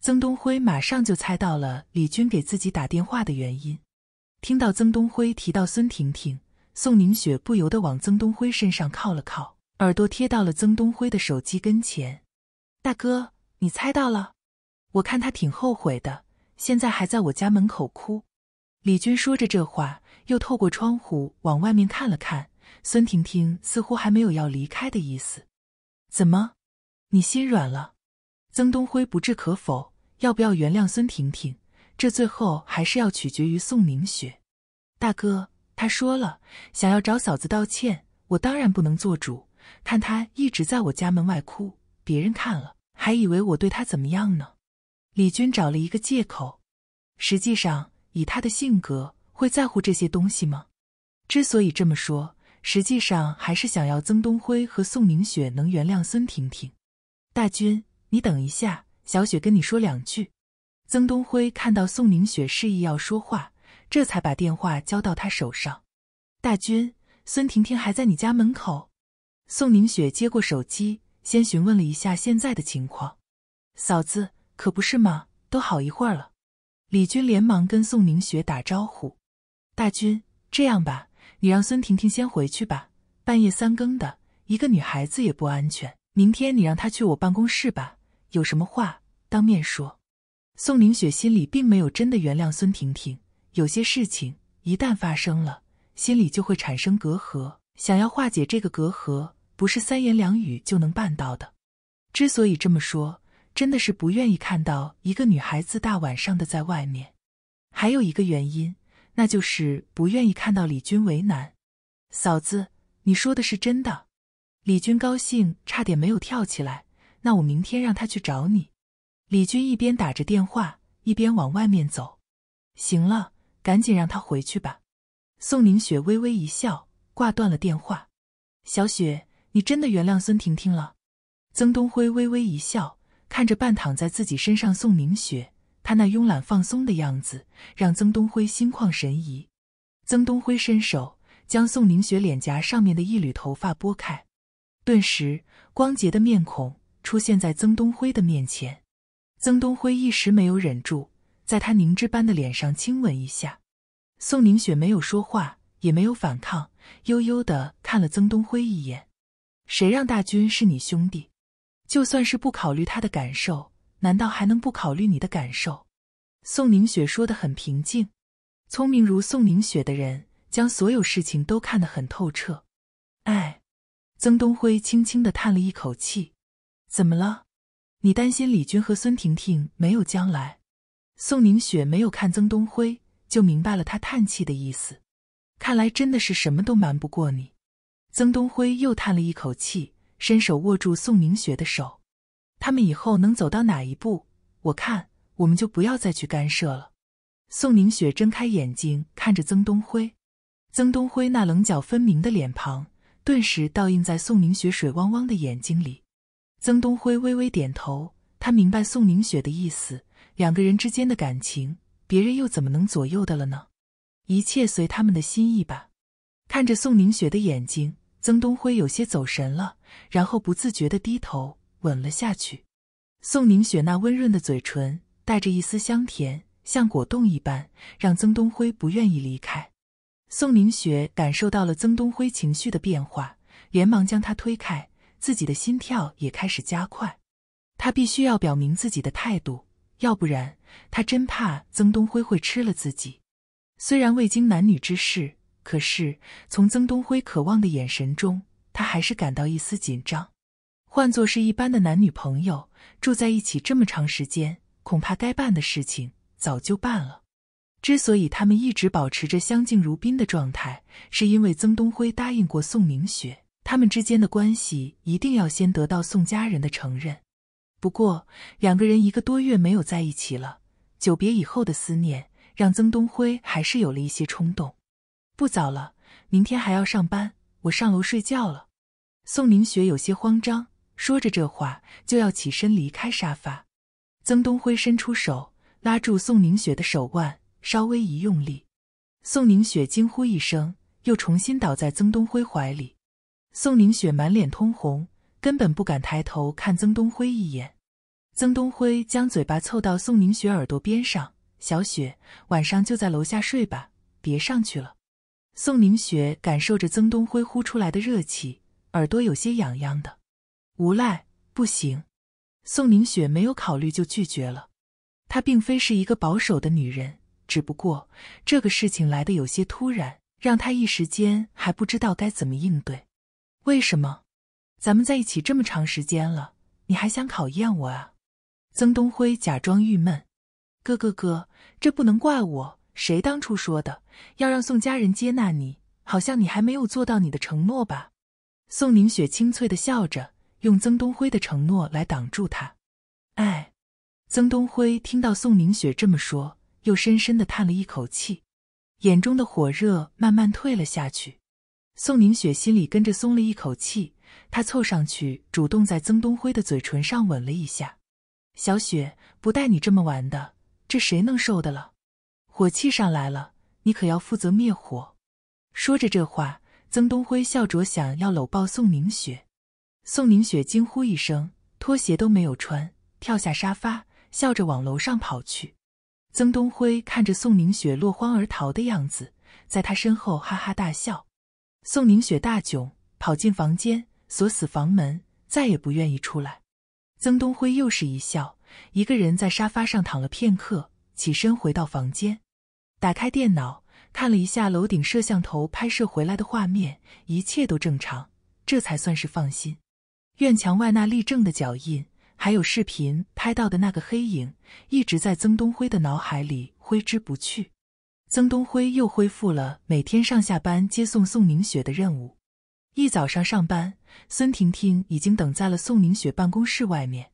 曾东辉马上就猜到了李军给自己打电话的原因。听到曾东辉提到孙婷婷，宋宁雪不由得往曾东辉身上靠了靠，耳朵贴到了曾东辉的手机跟前。大哥，你猜到了？我看他挺后悔的，现在还在我家门口哭。李军说着这话，又透过窗户往外面看了看。孙婷婷似乎还没有要离开的意思。怎么？你心软了？曾东辉不置可否，要不要原谅孙婷婷？这最后还是要取决于宋凝雪。大哥，他说了，想要找嫂子道歉，我当然不能做主。看他一直在我家门外哭，别人看了还以为我对他怎么样呢。李军找了一个借口，实际上以他的性格会在乎这些东西吗？之所以这么说，实际上还是想要曾东辉和宋凝雪能原谅孙婷婷。大军。你等一下，小雪跟你说两句。曾东辉看到宋宁雪示意要说话，这才把电话交到他手上。大军，孙婷婷还在你家门口。宋宁雪接过手机，先询问了一下现在的情况。嫂子，可不是吗？都好一会儿了。李军连忙跟宋宁雪打招呼。大军，这样吧，你让孙婷婷先回去吧。半夜三更的，一个女孩子也不安全。明天你让她去我办公室吧。有什么话当面说。宋凝雪心里并没有真的原谅孙婷婷，有些事情一旦发生了，心里就会产生隔阂。想要化解这个隔阂，不是三言两语就能办到的。之所以这么说，真的是不愿意看到一个女孩子大晚上的在外面。还有一个原因，那就是不愿意看到李军为难。嫂子，你说的是真的？李军高兴，差点没有跳起来。那我明天让他去找你。李军一边打着电话，一边往外面走。行了，赶紧让他回去吧。宋凝雪微微一笑，挂断了电话。小雪，你真的原谅孙婷婷了？曾东辉微微一笑，看着半躺在自己身上宋凝雪，她那慵懒放松的样子让曾东辉心旷神怡。曾东辉伸手将宋凝雪脸颊上面的一缕头发拨开，顿时光洁的面孔。出现在曾东辉的面前，曾东辉一时没有忍住，在他凝脂般的脸上亲吻一下。宋凝雪没有说话，也没有反抗，悠悠的看了曾东辉一眼。谁让大军是你兄弟？就算是不考虑他的感受，难道还能不考虑你的感受？宋凝雪说的很平静。聪明如宋凝雪的人，将所有事情都看得很透彻。哎，曾东辉轻轻的叹了一口气。怎么了？你担心李军和孙婷婷没有将来？宋凝雪没有看曾东辉，就明白了他叹气的意思。看来真的是什么都瞒不过你。曾东辉又叹了一口气，伸手握住宋凝雪的手。他们以后能走到哪一步？我看我们就不要再去干涉了。宋凝雪睁开眼睛看着曾东辉，曾东辉那棱角分明的脸庞顿时倒映在宋凝雪水汪汪的眼睛里。曾东辉微微点头，他明白宋凝雪的意思。两个人之间的感情，别人又怎么能左右的了呢？一切随他们的心意吧。看着宋凝雪的眼睛，曾东辉有些走神了，然后不自觉的低头吻了下去。宋凝雪那温润的嘴唇，带着一丝香甜，像果冻一般，让曾东辉不愿意离开。宋凝雪感受到了曾东辉情绪的变化，连忙将他推开。自己的心跳也开始加快，他必须要表明自己的态度，要不然他真怕曾东辉会吃了自己。虽然未经男女之事，可是从曾东辉渴望的眼神中，他还是感到一丝紧张。换作是一般的男女朋友住在一起这么长时间，恐怕该办的事情早就办了。之所以他们一直保持着相敬如宾的状态，是因为曾东辉答应过宋明雪。他们之间的关系一定要先得到宋家人的承认。不过，两个人一个多月没有在一起了，久别以后的思念让曾东辉还是有了一些冲动。不早了，明天还要上班，我上楼睡觉了。宋凝雪有些慌张，说着这话就要起身离开沙发。曾东辉伸出手拉住宋凝雪的手腕，稍微一用力，宋凝雪惊呼一声，又重新倒在曾东辉怀里。宋凝雪满脸通红，根本不敢抬头看曾东辉一眼。曾东辉将嘴巴凑到宋凝雪耳朵边上：“小雪，晚上就在楼下睡吧，别上去了。”宋凝雪感受着曾东辉呼出来的热气，耳朵有些痒痒的。无赖，不行！宋凝雪没有考虑就拒绝了。她并非是一个保守的女人，只不过这个事情来的有些突然，让她一时间还不知道该怎么应对。为什么？咱们在一起这么长时间了，你还想考验我啊？曾东辉假装郁闷：“哥，哥哥，这不能怪我。谁当初说的要让宋家人接纳你？好像你还没有做到你的承诺吧？”宋凝雪清脆的笑着，用曾东辉的承诺来挡住他。哎，曾东辉听到宋凝雪这么说，又深深的叹了一口气，眼中的火热慢慢退了下去。宋凝雪心里跟着松了一口气，她凑上去，主动在曾东辉的嘴唇上吻了一下。小雪不带你这么玩的，这谁能受得了？火气上来了，你可要负责灭火。说着这话，曾东辉笑着想要搂抱宋凝雪，宋凝雪惊呼一声，拖鞋都没有穿，跳下沙发，笑着往楼上跑去。曾东辉看着宋凝雪落荒而逃的样子，在他身后哈哈大笑。宋凝雪大窘，跑进房间，锁死房门，再也不愿意出来。曾东辉又是一笑，一个人在沙发上躺了片刻，起身回到房间，打开电脑，看了一下楼顶摄像头拍摄回来的画面，一切都正常，这才算是放心。院墙外那立正的脚印，还有视频拍到的那个黑影，一直在曾东辉的脑海里挥之不去。曾东辉又恢复了每天上下班接送宋凝雪的任务。一早上上班，孙婷婷已经等在了宋凝雪办公室外面。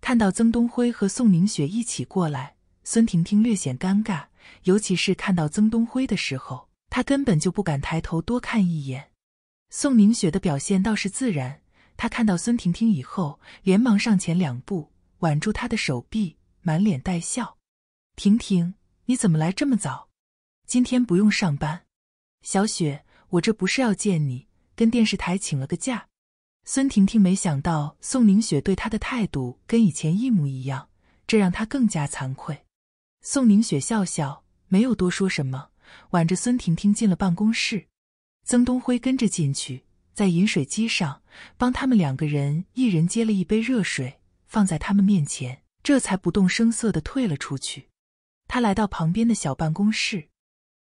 看到曾东辉和宋凝雪一起过来，孙婷婷略显尴尬，尤其是看到曾东辉的时候，她根本就不敢抬头多看一眼。宋凝雪的表现倒是自然，她看到孙婷婷以后，连忙上前两步，挽住她的手臂，满脸带笑：“婷婷，你怎么来这么早？”今天不用上班，小雪，我这不是要见你，跟电视台请了个假。孙婷婷没想到宋宁雪对她的态度跟以前一模一样，这让她更加惭愧。宋宁雪笑笑，没有多说什么，挽着孙婷婷进了办公室。曾东辉跟着进去，在饮水机上帮他们两个人一人接了一杯热水，放在他们面前，这才不动声色地退了出去。他来到旁边的小办公室。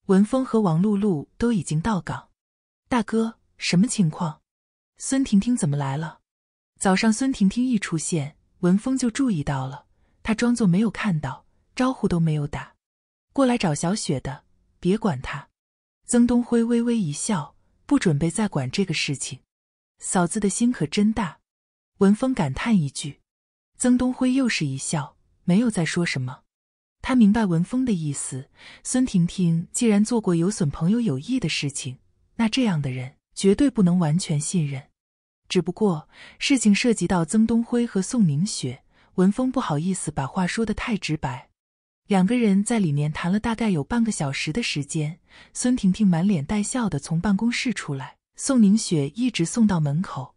文峰和王露露都已经到岗，大哥，什么情况？孙婷婷怎么来了？早上孙婷婷一出现，文峰就注意到了，他装作没有看到，招呼都没有打。过来找小雪的，别管他。曾东辉微微一笑，不准备再管这个事情。嫂子的心可真大，文峰感叹一句。曾东辉又是一笑，没有再说什么。他明白文峰的意思。孙婷婷既然做过有损朋友友谊的事情，那这样的人绝对不能完全信任。只不过事情涉及到曾东辉和宋凝雪，文峰不好意思把话说得太直白。两个人在里面谈了大概有半个小时的时间。孙婷婷满脸带笑的从办公室出来，宋凝雪一直送到门口。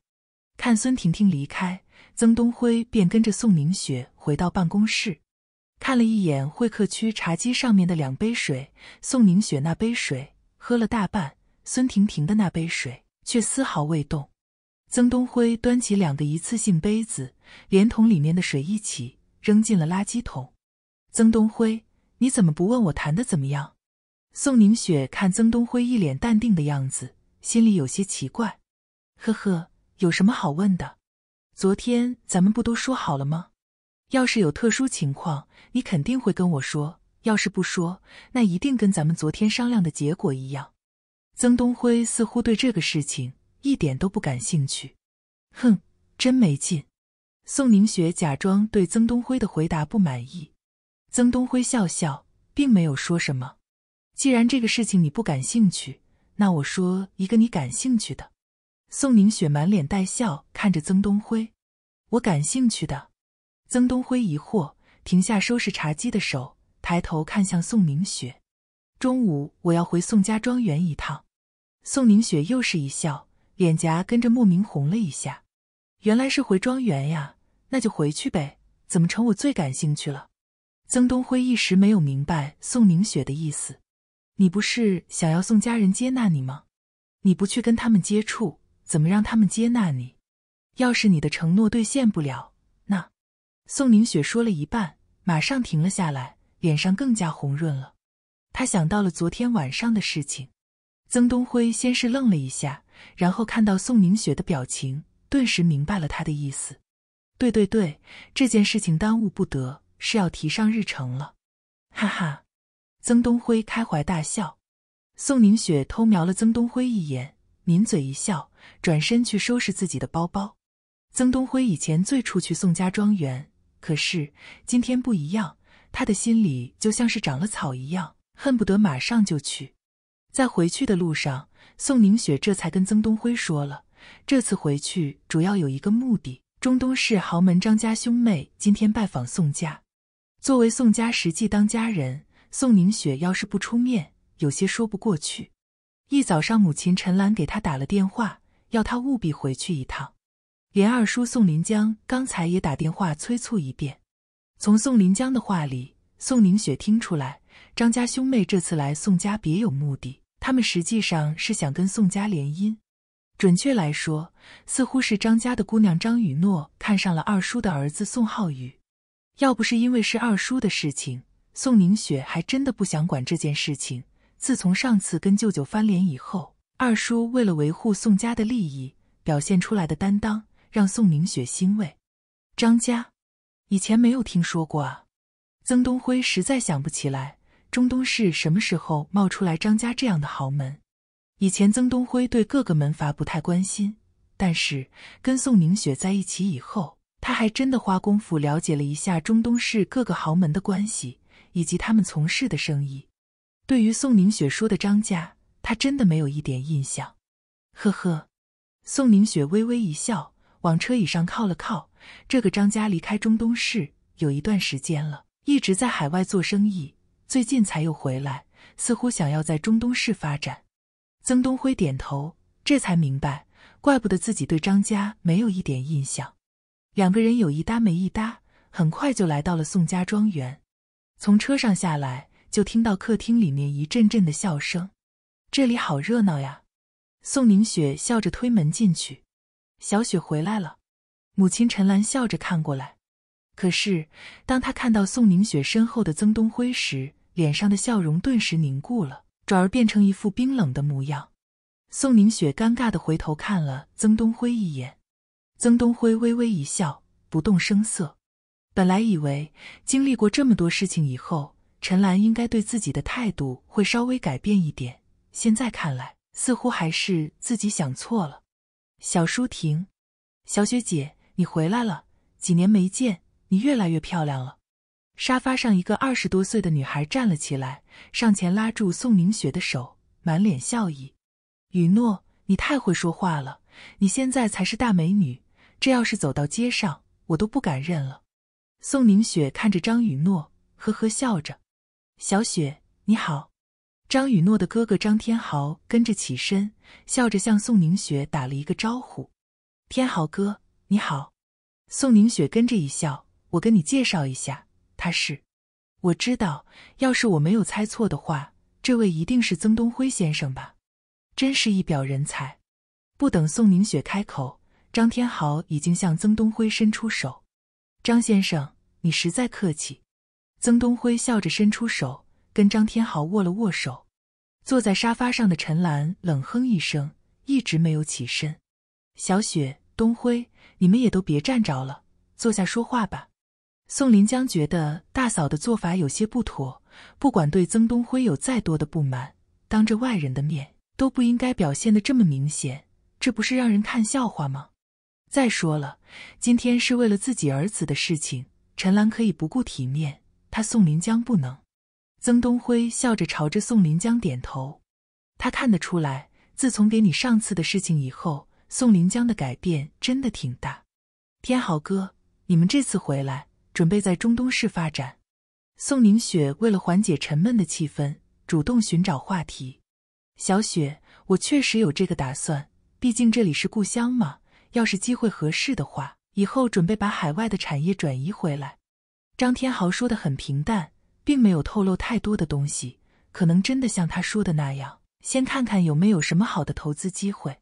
看孙婷婷离开，曾东辉便跟着宋凝雪回到办公室。看了一眼会客区茶几上面的两杯水，宋凝雪那杯水喝了大半，孙婷婷的那杯水却丝毫未动。曾东辉端起两个一次性杯子，连同里面的水一起扔进了垃圾桶。曾东辉，你怎么不问我谈的怎么样？宋凝雪看曾东辉一脸淡定的样子，心里有些奇怪。呵呵，有什么好问的？昨天咱们不都说好了吗？要是有特殊情况，你肯定会跟我说。要是不说，那一定跟咱们昨天商量的结果一样。曾东辉似乎对这个事情一点都不感兴趣。哼，真没劲。宋凝雪假装对曾东辉的回答不满意。曾东辉笑笑，并没有说什么。既然这个事情你不感兴趣，那我说一个你感兴趣的。宋凝雪满脸带笑看着曾东辉：“我感兴趣的。”曾东辉疑惑停下收拾茶几的手，抬头看向宋凝雪：“中午我要回宋家庄园一趟。”宋凝雪又是一笑，脸颊跟着莫名红了一下。“原来是回庄园呀，那就回去呗。”“怎么成我最感兴趣了？”曾东辉一时没有明白宋凝雪的意思。“你不是想要宋家人接纳你吗？你不去跟他们接触，怎么让他们接纳你？要是你的承诺兑现不了……”宋凝雪说了一半，马上停了下来，脸上更加红润了。她想到了昨天晚上的事情。曾东辉先是愣了一下，然后看到宋凝雪的表情，顿时明白了他的意思。对对对，这件事情耽误不得，是要提上日程了。哈哈，曾东辉开怀大笑。宋凝雪偷瞄了曾东辉一眼，抿嘴一笑，转身去收拾自己的包包。曾东辉以前最出去宋家庄园。可是今天不一样，他的心里就像是长了草一样，恨不得马上就去。在回去的路上，宋宁雪这才跟曾东辉说了，这次回去主要有一个目的：中东市豪门张家兄妹今天拜访宋家，作为宋家实际当家人，宋宁雪要是不出面，有些说不过去。一早上，母亲陈兰给他打了电话，要他务必回去一趟。连二叔宋林江刚才也打电话催促一遍。从宋林江的话里，宋宁雪听出来，张家兄妹这次来宋家别有目的。他们实际上是想跟宋家联姻。准确来说，似乎是张家的姑娘张雨诺看上了二叔的儿子宋浩宇。要不是因为是二叔的事情，宋宁雪还真的不想管这件事情。自从上次跟舅舅翻脸以后，二叔为了维护宋家的利益，表现出来的担当。让宋凝雪欣慰，张家，以前没有听说过啊。曾东辉实在想不起来，中东市什么时候冒出来张家这样的豪门？以前曾东辉对各个门阀不太关心，但是跟宋凝雪在一起以后，他还真的花功夫了解了一下中东市各个豪门的关系以及他们从事的生意。对于宋凝雪说的张家，他真的没有一点印象。呵呵，宋凝雪微微一笑。往车椅上靠了靠。这个张家离开中东市有一段时间了，一直在海外做生意，最近才又回来，似乎想要在中东市发展。曾东辉点头，这才明白，怪不得自己对张家没有一点印象。两个人有一搭没一搭，很快就来到了宋家庄园。从车上下来，就听到客厅里面一阵阵的笑声。这里好热闹呀！宋凝雪笑着推门进去。小雪回来了，母亲陈兰笑着看过来，可是当她看到宋宁雪身后的曾东辉时，脸上的笑容顿时凝固了，转而变成一副冰冷的模样。宋宁雪尴尬的回头看了曾东辉一眼，曾东辉微微一笑，不动声色。本来以为经历过这么多事情以后，陈兰应该对自己的态度会稍微改变一点，现在看来，似乎还是自己想错了。小舒婷，小雪姐，你回来了！几年没见，你越来越漂亮了。沙发上，一个二十多岁的女孩站了起来，上前拉住宋凝雪的手，满脸笑意：“雨诺，你太会说话了！你现在才是大美女，这要是走到街上，我都不敢认了。”宋凝雪看着张雨诺，呵呵笑着：“小雪，你好。”张雨诺的哥哥张天豪跟着起身，笑着向宋凝雪打了一个招呼：“天豪哥，你好。”宋凝雪跟着一笑：“我跟你介绍一下，他是……我知道，要是我没有猜错的话，这位一定是曾东辉先生吧？真是一表人才。”不等宋凝雪开口，张天豪已经向曾东辉伸出手：“张先生，你实在客气。”曾东辉笑着伸出手。跟张天豪握了握手，坐在沙发上的陈兰冷哼一声，一直没有起身。小雪、东辉，你们也都别站着了，坐下说话吧。宋林江觉得大嫂的做法有些不妥，不管对曾东辉有再多的不满，当着外人的面都不应该表现得这么明显，这不是让人看笑话吗？再说了，今天是为了自己儿子的事情，陈兰可以不顾体面，他宋林江不能。曾东辉笑着朝着宋林江点头，他看得出来，自从给你上次的事情以后，宋林江的改变真的挺大。天豪哥，你们这次回来，准备在中东市发展？宋宁雪为了缓解沉闷的气氛，主动寻找话题。小雪，我确实有这个打算，毕竟这里是故乡嘛。要是机会合适的话，以后准备把海外的产业转移回来。张天豪说的很平淡。并没有透露太多的东西，可能真的像他说的那样，先看看有没有什么好的投资机会。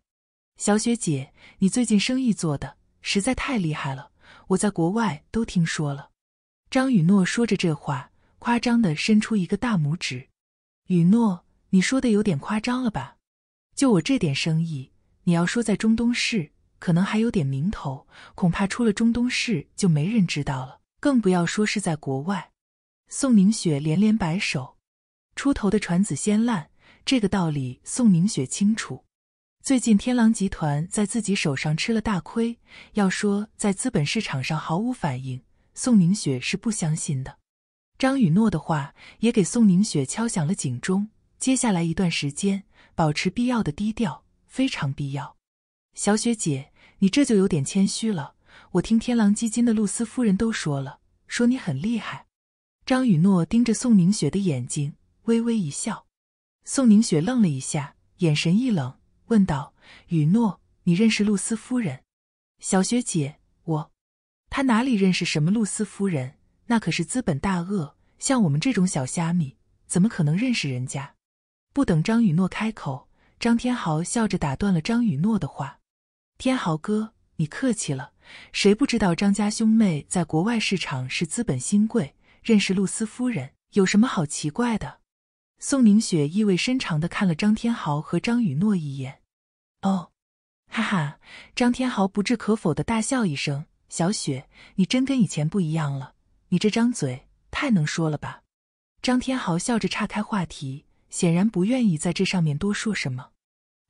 小雪姐，你最近生意做的实在太厉害了，我在国外都听说了。张雨诺说着这话，夸张的伸出一个大拇指。雨诺，你说的有点夸张了吧？就我这点生意，你要说在中东市可能还有点名头，恐怕出了中东市就没人知道了，更不要说是在国外。宋凝雪连连摆手，出头的船子先烂，这个道理宋凝雪清楚。最近天狼集团在自己手上吃了大亏，要说在资本市场上毫无反应，宋凝雪是不相信的。张雨诺的话也给宋凝雪敲响了警钟，接下来一段时间保持必要的低调非常必要。小雪姐，你这就有点谦虚了，我听天狼基金的露丝夫人都说了，说你很厉害。张雨诺盯着宋凝雪的眼睛，微微一笑。宋凝雪愣了一下，眼神一冷，问道：“雨诺，你认识露丝夫人？小雪姐，我……他哪里认识什么露丝夫人？那可是资本大鳄，像我们这种小虾米，怎么可能认识人家？”不等张雨诺开口，张天豪笑着打断了张雨诺的话：“天豪哥，你客气了。谁不知道张家兄妹在国外市场是资本新贵？”认识露丝夫人有什么好奇怪的？宋凝雪意味深长的看了张天豪和张雨诺一眼。哦，哈哈！张天豪不置可否的大笑一声。小雪，你真跟以前不一样了，你这张嘴太能说了吧？张天豪笑着岔开话题，显然不愿意在这上面多说什么。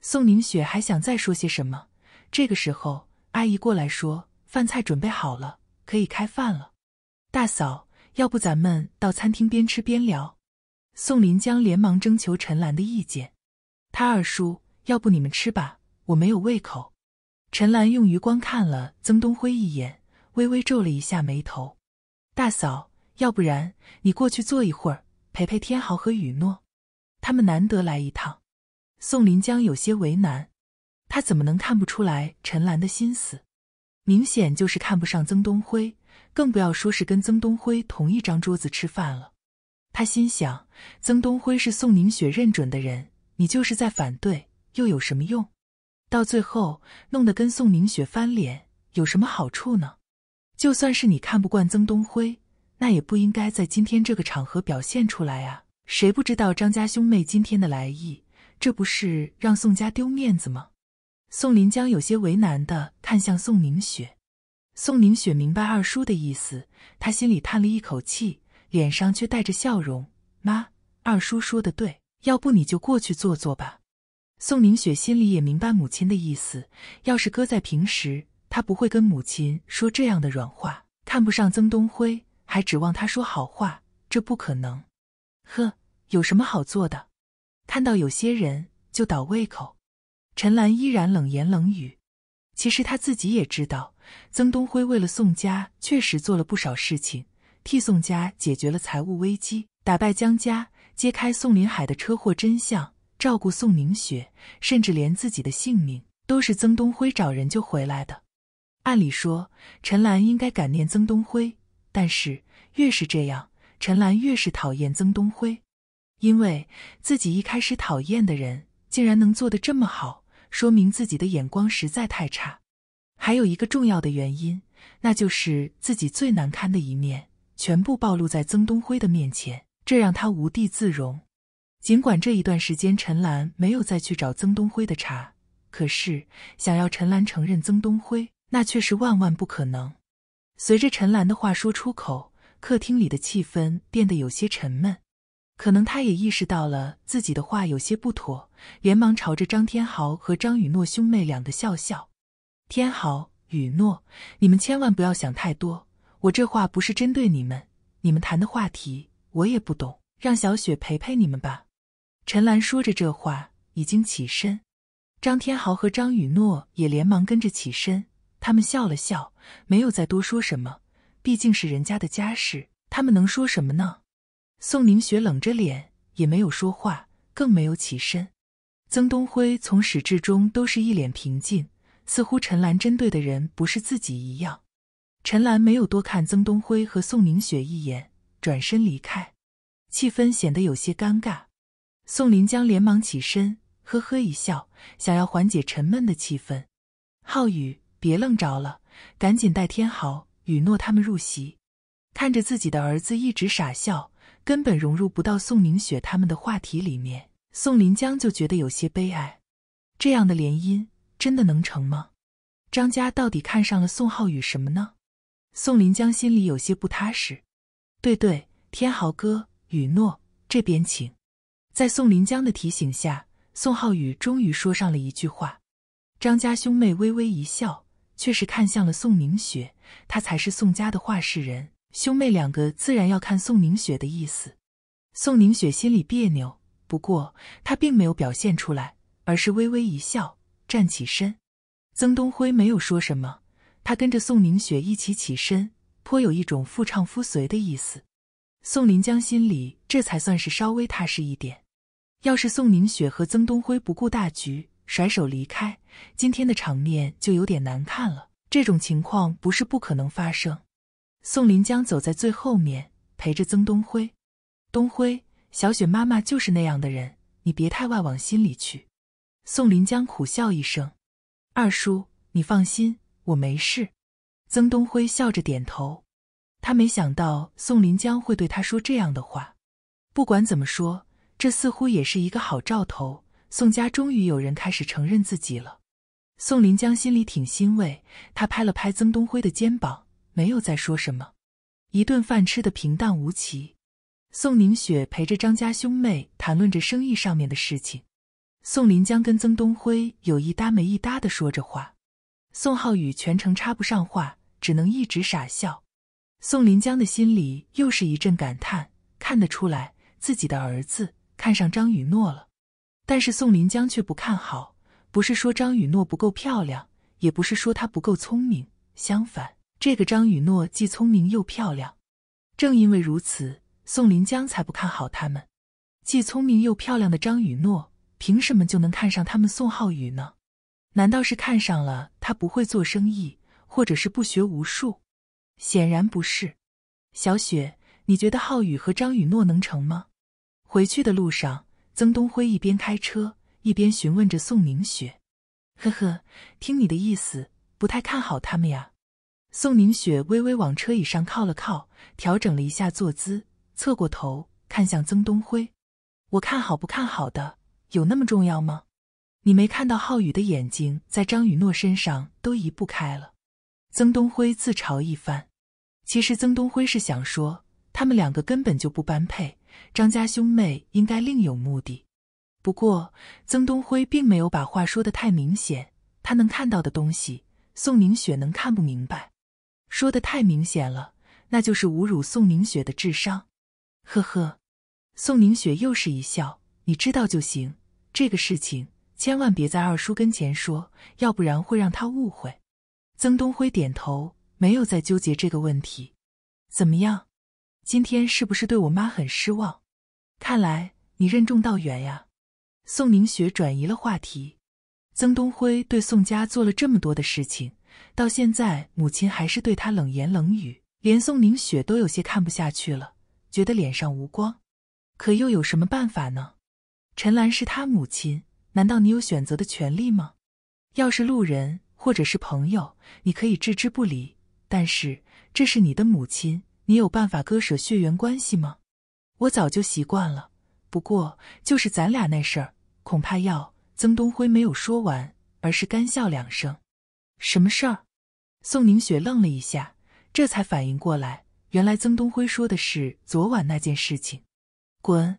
宋凝雪还想再说些什么，这个时候阿姨过来说：“饭菜准备好了，可以开饭了。”大嫂。要不咱们到餐厅边吃边聊，宋林江连忙征求陈兰的意见。他二叔，要不你们吃吧，我没有胃口。陈兰用余光看了曾东辉一眼，微微皱了一下眉头。大嫂，要不然你过去坐一会儿，陪陪天豪和雨诺，他们难得来一趟。宋林江有些为难，他怎么能看不出来陈兰的心思？明显就是看不上曾东辉。更不要说是跟曾东辉同一张桌子吃饭了。他心想，曾东辉是宋凝雪认准的人，你就是在反对，又有什么用？到最后弄得跟宋凝雪翻脸，有什么好处呢？就算是你看不惯曾东辉，那也不应该在今天这个场合表现出来啊！谁不知道张家兄妹今天的来意？这不是让宋家丢面子吗？宋林江有些为难的看向宋凝雪。宋凝雪明白二叔的意思，她心里叹了一口气，脸上却带着笑容。妈，二叔说的对，要不你就过去坐坐吧。宋凝雪心里也明白母亲的意思，要是搁在平时，她不会跟母亲说这样的软话。看不上曾东辉，还指望他说好话，这不可能。呵，有什么好做的？看到有些人就倒胃口。陈兰依然冷言冷语。其实他自己也知道，曾东辉为了宋家确实做了不少事情，替宋家解决了财务危机，打败江家，揭开宋林海的车祸真相，照顾宋凝雪，甚至连自己的性命都是曾东辉找人救回来的。按理说，陈兰应该感念曾东辉，但是越是这样，陈兰越是讨厌曾东辉，因为自己一开始讨厌的人竟然能做得这么好。说明自己的眼光实在太差，还有一个重要的原因，那就是自己最难堪的一面全部暴露在曾东辉的面前，这让他无地自容。尽管这一段时间陈兰没有再去找曾东辉的茬，可是想要陈兰承认曾东辉，那却是万万不可能。随着陈兰的话说出口，客厅里的气氛变得有些沉闷。可能他也意识到了自己的话有些不妥，连忙朝着张天豪和张雨诺兄妹两个笑笑：“天豪、雨诺，你们千万不要想太多，我这话不是针对你们，你们谈的话题我也不懂，让小雪陪陪你们吧。”陈兰说着这话，已经起身。张天豪和张雨诺也连忙跟着起身，他们笑了笑，没有再多说什么。毕竟是人家的家事，他们能说什么呢？宋凝雪冷着脸，也没有说话，更没有起身。曾东辉从始至终都是一脸平静，似乎陈兰针对的人不是自己一样。陈兰没有多看曾东辉和宋凝雪一眼，转身离开，气氛显得有些尴尬。宋林江连忙起身，呵呵一笑，想要缓解沉闷的气氛。浩宇，别愣着了，赶紧带天豪、雨诺他们入席。看着自己的儿子一直傻笑。根本融入不到宋凝雪他们的话题里面，宋林江就觉得有些悲哀。这样的联姻真的能成吗？张家到底看上了宋浩宇什么呢？宋林江心里有些不踏实。对对，天豪哥，雨诺这边请。在宋林江的提醒下，宋浩宇终于说上了一句话。张家兄妹微微一笑，却是看向了宋凝雪，他才是宋家的话事人。兄妹两个自然要看宋凝雪的意思。宋凝雪心里别扭，不过她并没有表现出来，而是微微一笑，站起身。曾东辉没有说什么，他跟着宋凝雪一起起身，颇有一种妇唱夫随的意思。宋林江心里这才算是稍微踏实一点。要是宋凝雪和曾东辉不顾大局，甩手离开，今天的场面就有点难看了。这种情况不是不可能发生。宋林江走在最后面，陪着曾东辉。东辉，小雪妈妈就是那样的人，你别太外往心里去。宋林江苦笑一声：“二叔，你放心，我没事。”曾东辉笑着点头。他没想到宋林江会对他说这样的话。不管怎么说，这似乎也是一个好兆头。宋家终于有人开始承认自己了。宋林江心里挺欣慰，他拍了拍曾东辉的肩膀。没有再说什么，一顿饭吃得平淡无奇。宋凝雪陪着张家兄妹谈论着生意上面的事情，宋林江跟曾东辉有一搭没一搭的说着话，宋浩宇全程插不上话，只能一直傻笑。宋林江的心里又是一阵感叹，看得出来自己的儿子看上张雨诺了，但是宋林江却不看好，不是说张雨诺不够漂亮，也不是说她不够聪明，相反。这个张雨诺既聪明又漂亮，正因为如此，宋林江才不看好他们。既聪明又漂亮的张雨诺，凭什么就能看上他们宋浩宇呢？难道是看上了他不会做生意，或者是不学无术？显然不是。小雪，你觉得浩宇和张雨诺能成吗？回去的路上，曾东辉一边开车一边询问着宋明雪：“呵呵，听你的意思，不太看好他们呀。”宋凝雪微微往车椅上靠了靠，调整了一下坐姿，侧过头看向曾东辉：“我看好不看好的，有那么重要吗？你没看到浩宇的眼睛在张雨诺身上都移不开了。”曾东辉自嘲一番。其实曾东辉是想说，他们两个根本就不般配，张家兄妹应该另有目的。不过，曾东辉并没有把话说得太明显。他能看到的东西，宋凝雪能看不明白。说的太明显了，那就是侮辱宋凝雪的智商。呵呵，宋凝雪又是一笑，你知道就行。这个事情千万别在二叔跟前说，要不然会让他误会。曾东辉点头，没有再纠结这个问题。怎么样，今天是不是对我妈很失望？看来你任重道远呀。宋凝雪转移了话题。曾东辉对宋家做了这么多的事情。到现在，母亲还是对他冷言冷语，连宋凝雪都有些看不下去了，觉得脸上无光。可又有什么办法呢？陈兰是他母亲，难道你有选择的权利吗？要是路人或者是朋友，你可以置之不理。但是这是你的母亲，你有办法割舍血缘关系吗？我早就习惯了。不过就是咱俩那事儿，恐怕要……曾东辉没有说完，而是干笑两声。什么事儿？宋凝雪愣了一下，这才反应过来，原来曾东辉说的是昨晚那件事情。滚！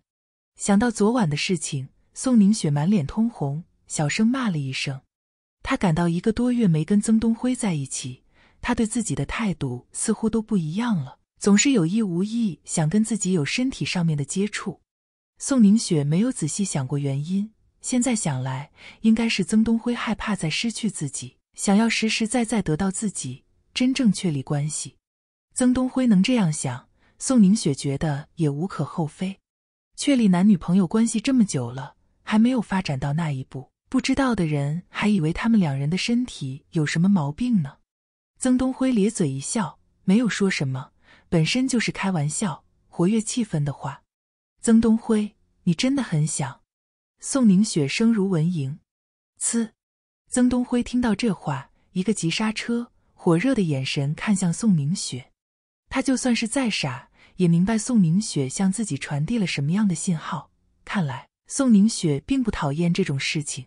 想到昨晚的事情，宋凝雪满脸通红，小声骂了一声。她感到一个多月没跟曾东辉在一起，他对自己的态度似乎都不一样了，总是有意无意想跟自己有身体上面的接触。宋凝雪没有仔细想过原因，现在想来，应该是曾东辉害怕再失去自己。想要实实在在得到自己，真正确立关系，曾东辉能这样想，宋凝雪觉得也无可厚非。确立男女朋友关系这么久了，还没有发展到那一步，不知道的人还以为他们两人的身体有什么毛病呢。曾东辉咧嘴一笑，没有说什么，本身就是开玩笑，活跃气氛的话。曾东辉，你真的很想？宋凝雪声如蚊蝇，呲。曾东辉听到这话，一个急刹车，火热的眼神看向宋凝雪。他就算是再傻，也明白宋凝雪向自己传递了什么样的信号。看来宋凝雪并不讨厌这种事情。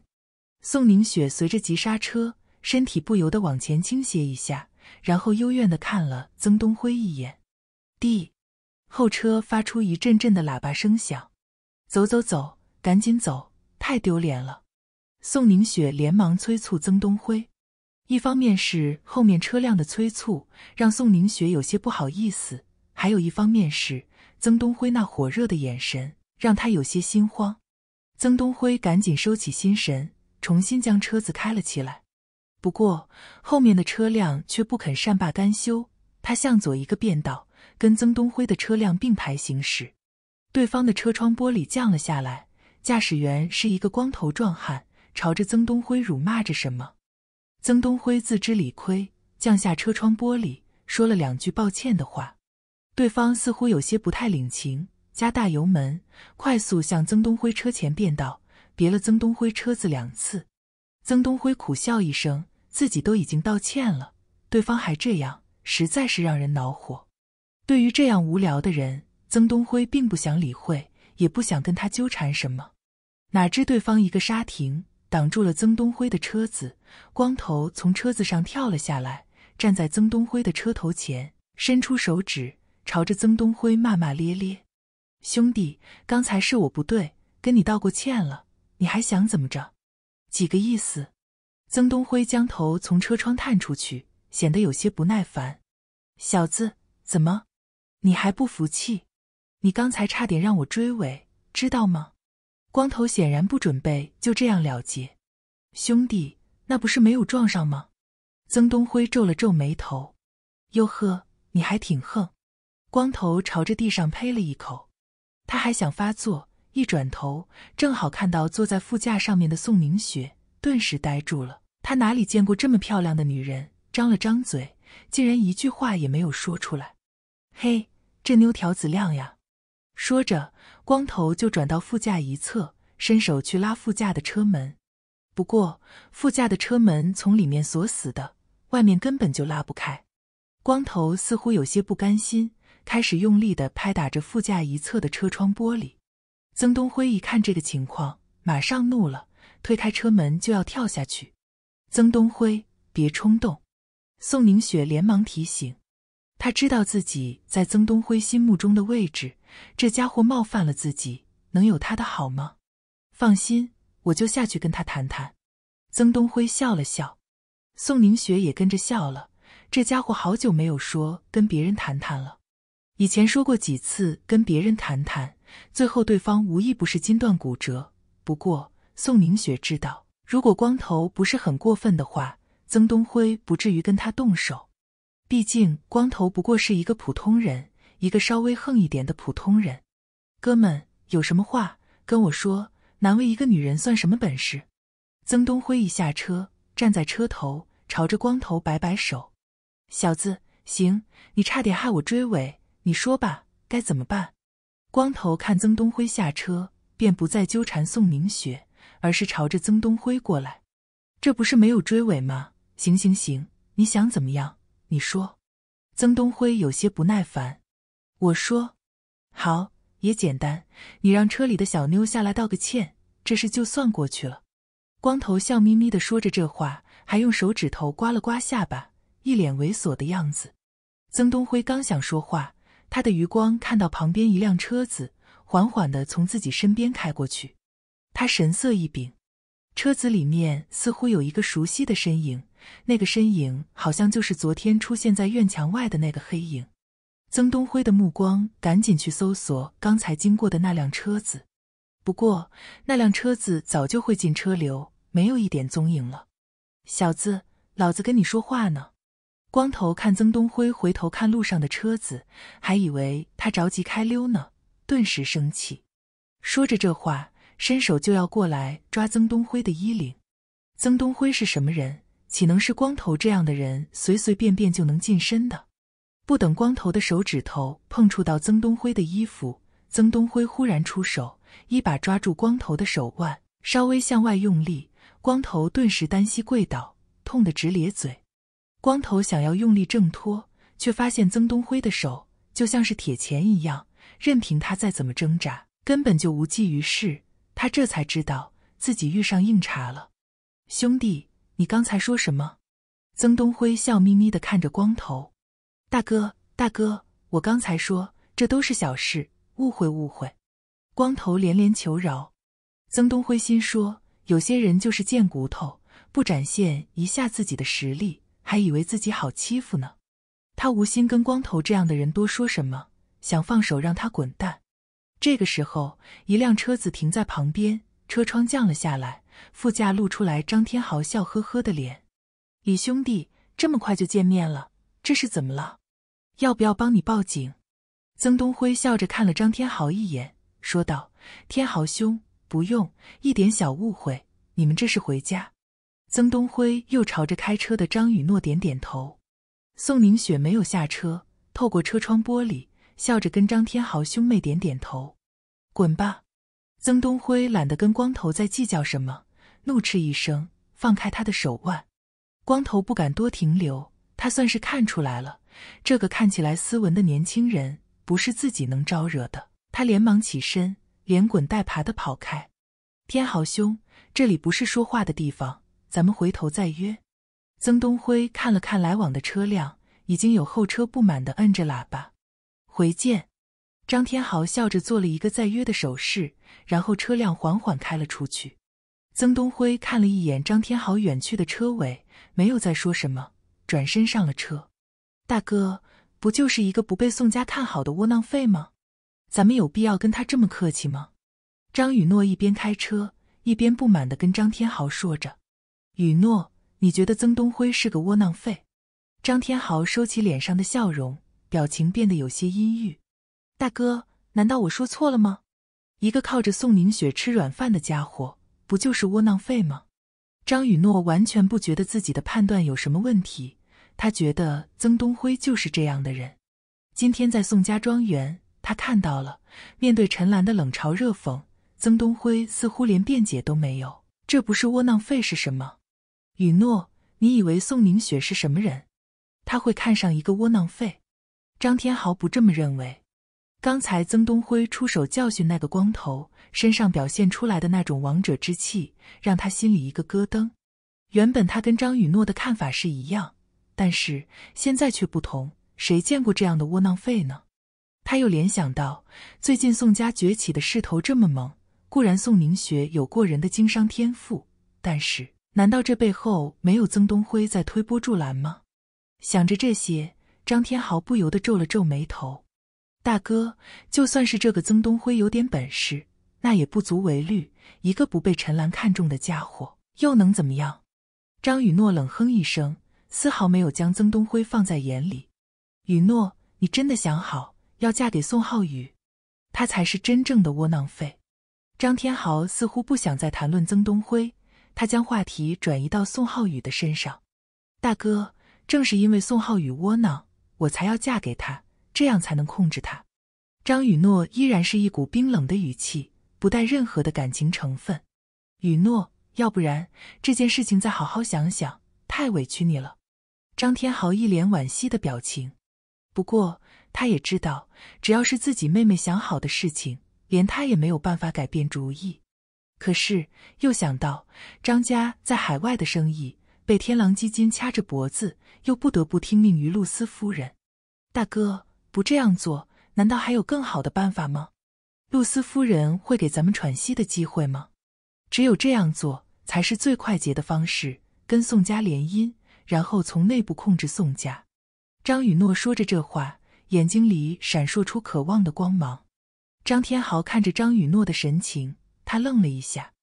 宋凝雪随着急刹车，身体不由得往前倾斜一下，然后幽怨的看了曾东辉一眼。D 后车发出一阵阵的喇叭声响，走走走，赶紧走，太丢脸了。宋宁雪连忙催促曾东辉，一方面是后面车辆的催促让宋宁雪有些不好意思，还有一方面是曾东辉那火热的眼神让她有些心慌。曾东辉赶紧收起心神，重新将车子开了起来。不过后面的车辆却不肯善罢甘休，他向左一个变道，跟曾东辉的车辆并排行驶。对方的车窗玻璃降了下来，驾驶员是一个光头壮汉。朝着曾东辉辱骂着什么，曾东辉自知理亏，降下车窗玻璃，说了两句抱歉的话。对方似乎有些不太领情，加大油门，快速向曾东辉车前变道，别了曾东辉车子两次。曾东辉苦笑一声，自己都已经道歉了，对方还这样，实在是让人恼火。对于这样无聊的人，曾东辉并不想理会，也不想跟他纠缠什么。哪知对方一个刹停。挡住了曾东辉的车子，光头从车子上跳了下来，站在曾东辉的车头前，伸出手指朝着曾东辉骂骂咧咧：“兄弟，刚才是我不对，跟你道过歉了，你还想怎么着？几个意思？”曾东辉将头从车窗探出去，显得有些不耐烦：“小子，怎么，你还不服气？你刚才差点让我追尾，知道吗？”光头显然不准备就这样了结，兄弟，那不是没有撞上吗？曾东辉皱了皱眉头。哟呵，你还挺横。光头朝着地上呸了一口。他还想发作，一转头正好看到坐在副驾上面的宋明雪，顿时呆住了。他哪里见过这么漂亮的女人？张了张嘴，竟然一句话也没有说出来。嘿，这妞条子亮呀！说着。光头就转到副驾一侧，伸手去拉副驾的车门，不过副驾的车门从里面锁死的，外面根本就拉不开。光头似乎有些不甘心，开始用力地拍打着副驾一侧的车窗玻璃。曾东辉一看这个情况，马上怒了，推开车门就要跳下去。曾东辉，别冲动！宋凝雪连忙提醒，他知道自己在曾东辉心目中的位置。这家伙冒犯了自己，能有他的好吗？放心，我就下去跟他谈谈。曾东辉笑了笑，宋宁雪也跟着笑了。这家伙好久没有说跟别人谈谈了，以前说过几次跟别人谈谈，最后对方无一不是筋断骨折。不过宋宁雪知道，如果光头不是很过分的话，曾东辉不至于跟他动手，毕竟光头不过是一个普通人。一个稍微横一点的普通人，哥们，有什么话跟我说？难为一个女人算什么本事？曾东辉一下车，站在车头，朝着光头摆摆手：“小子，行，你差点害我追尾，你说吧，该怎么办？”光头看曾东辉下车，便不再纠缠宋明雪，而是朝着曾东辉过来：“这不是没有追尾吗？行行行，你想怎么样？你说。”曾东辉有些不耐烦。我说：“好，也简单，你让车里的小妞下来道个歉，这事就算过去了。”光头笑眯眯地说着这话，还用手指头刮了刮下巴，一脸猥琐的样子。曾东辉刚想说话，他的余光看到旁边一辆车子缓缓地从自己身边开过去，他神色一凛，车子里面似乎有一个熟悉的身影，那个身影好像就是昨天出现在院墙外的那个黑影。曾东辉的目光赶紧去搜索刚才经过的那辆车子，不过那辆车子早就会进车流，没有一点踪影了。小子，老子跟你说话呢！光头看曾东辉回头看路上的车子，还以为他着急开溜呢，顿时生气，说着这话，伸手就要过来抓曾东辉的衣领。曾东辉是什么人？岂能是光头这样的人随随便便就能近身的？不等光头的手指头碰触到曾东辉的衣服，曾东辉忽然出手，一把抓住光头的手腕，稍微向外用力，光头顿时单膝跪倒，痛得直咧嘴。光头想要用力挣脱，却发现曾东辉的手就像是铁钳一样，任凭他再怎么挣扎，根本就无济于事。他这才知道自己遇上硬茬了。兄弟，你刚才说什么？曾东辉笑眯眯地看着光头。大哥，大哥，我刚才说这都是小事，误会，误会。光头连连求饶。曾东辉心说：有些人就是贱骨头，不展现一下自己的实力，还以为自己好欺负呢。他无心跟光头这样的人多说什么，想放手让他滚蛋。这个时候，一辆车子停在旁边，车窗降了下来，副驾露出来张天豪笑呵呵的脸。李兄弟，这么快就见面了，这是怎么了？要不要帮你报警？曾东辉笑着看了张天豪一眼，说道：“天豪兄，不用，一点小误会。你们这是回家。”曾东辉又朝着开车的张雨诺点点头。宋凝雪没有下车，透过车窗玻璃笑着跟张天豪兄妹点点头。滚吧！曾东辉懒得跟光头再计较什么，怒斥一声，放开他的手腕。光头不敢多停留，他算是看出来了。这个看起来斯文的年轻人不是自己能招惹的，他连忙起身，连滚带爬的跑开。天豪兄，这里不是说话的地方，咱们回头再约。曾东辉看了看来往的车辆，已经有后车不满的摁着喇叭。回见。张天豪笑着做了一个再约的手势，然后车辆缓缓开了出去。曾东辉看了一眼张天豪远去的车尾，没有再说什么，转身上了车。大哥，不就是一个不被宋家看好的窝囊废吗？咱们有必要跟他这么客气吗？张雨诺一边开车一边不满的跟张天豪说着：“雨诺，你觉得曾东辉是个窝囊废？”张天豪收起脸上的笑容，表情变得有些阴郁。大哥，难道我说错了吗？一个靠着宋宁雪吃软饭的家伙，不就是窝囊废吗？张雨诺完全不觉得自己的判断有什么问题。他觉得曾东辉就是这样的人。今天在宋家庄园，他看到了面对陈兰的冷嘲热讽，曾东辉似乎连辩解都没有，这不是窝囊废是什么？雨诺，你以为宋凝雪是什么人？他会看上一个窝囊废？张天豪不这么认为。刚才曾东辉出手教训那个光头，身上表现出来的那种王者之气，让他心里一个咯噔。原本他跟张雨诺的看法是一样。但是现在却不同，谁见过这样的窝囊废呢？他又联想到最近宋家崛起的势头这么猛，固然宋宁雪有过人的经商天赋，但是难道这背后没有曾东辉在推波助澜吗？想着这些，张天豪不由得皱了皱眉头。大哥，就算是这个曾东辉有点本事，那也不足为虑。一个不被陈兰看中的家伙，又能怎么样？张雨诺冷哼一声。丝毫没有将曾东辉放在眼里。雨诺，你真的想好要嫁给宋浩宇？他才是真正的窝囊废。张天豪似乎不想再谈论曾东辉，他将话题转移到宋浩宇的身上。大哥，正是因为宋浩宇窝囊，我才要嫁给他，这样才能控制他。张雨诺依然是一股冰冷的语气，不带任何的感情成分。雨诺，要不然这件事情再好好想想，太委屈你了。张天豪一脸惋惜的表情，不过他也知道，只要是自己妹妹想好的事情，连他也没有办法改变主意。可是又想到张家在海外的生意被天狼基金掐着脖子，又不得不听命于露丝夫人。大哥，不这样做，难道还有更好的办法吗？露丝夫人会给咱们喘息的机会吗？只有这样做，才是最快捷的方式，跟宋家联姻。然后从内部控制宋家，张雨诺说着这话，眼睛里闪烁出渴望的光芒。张天豪看着张雨诺的神情，他愣了一下。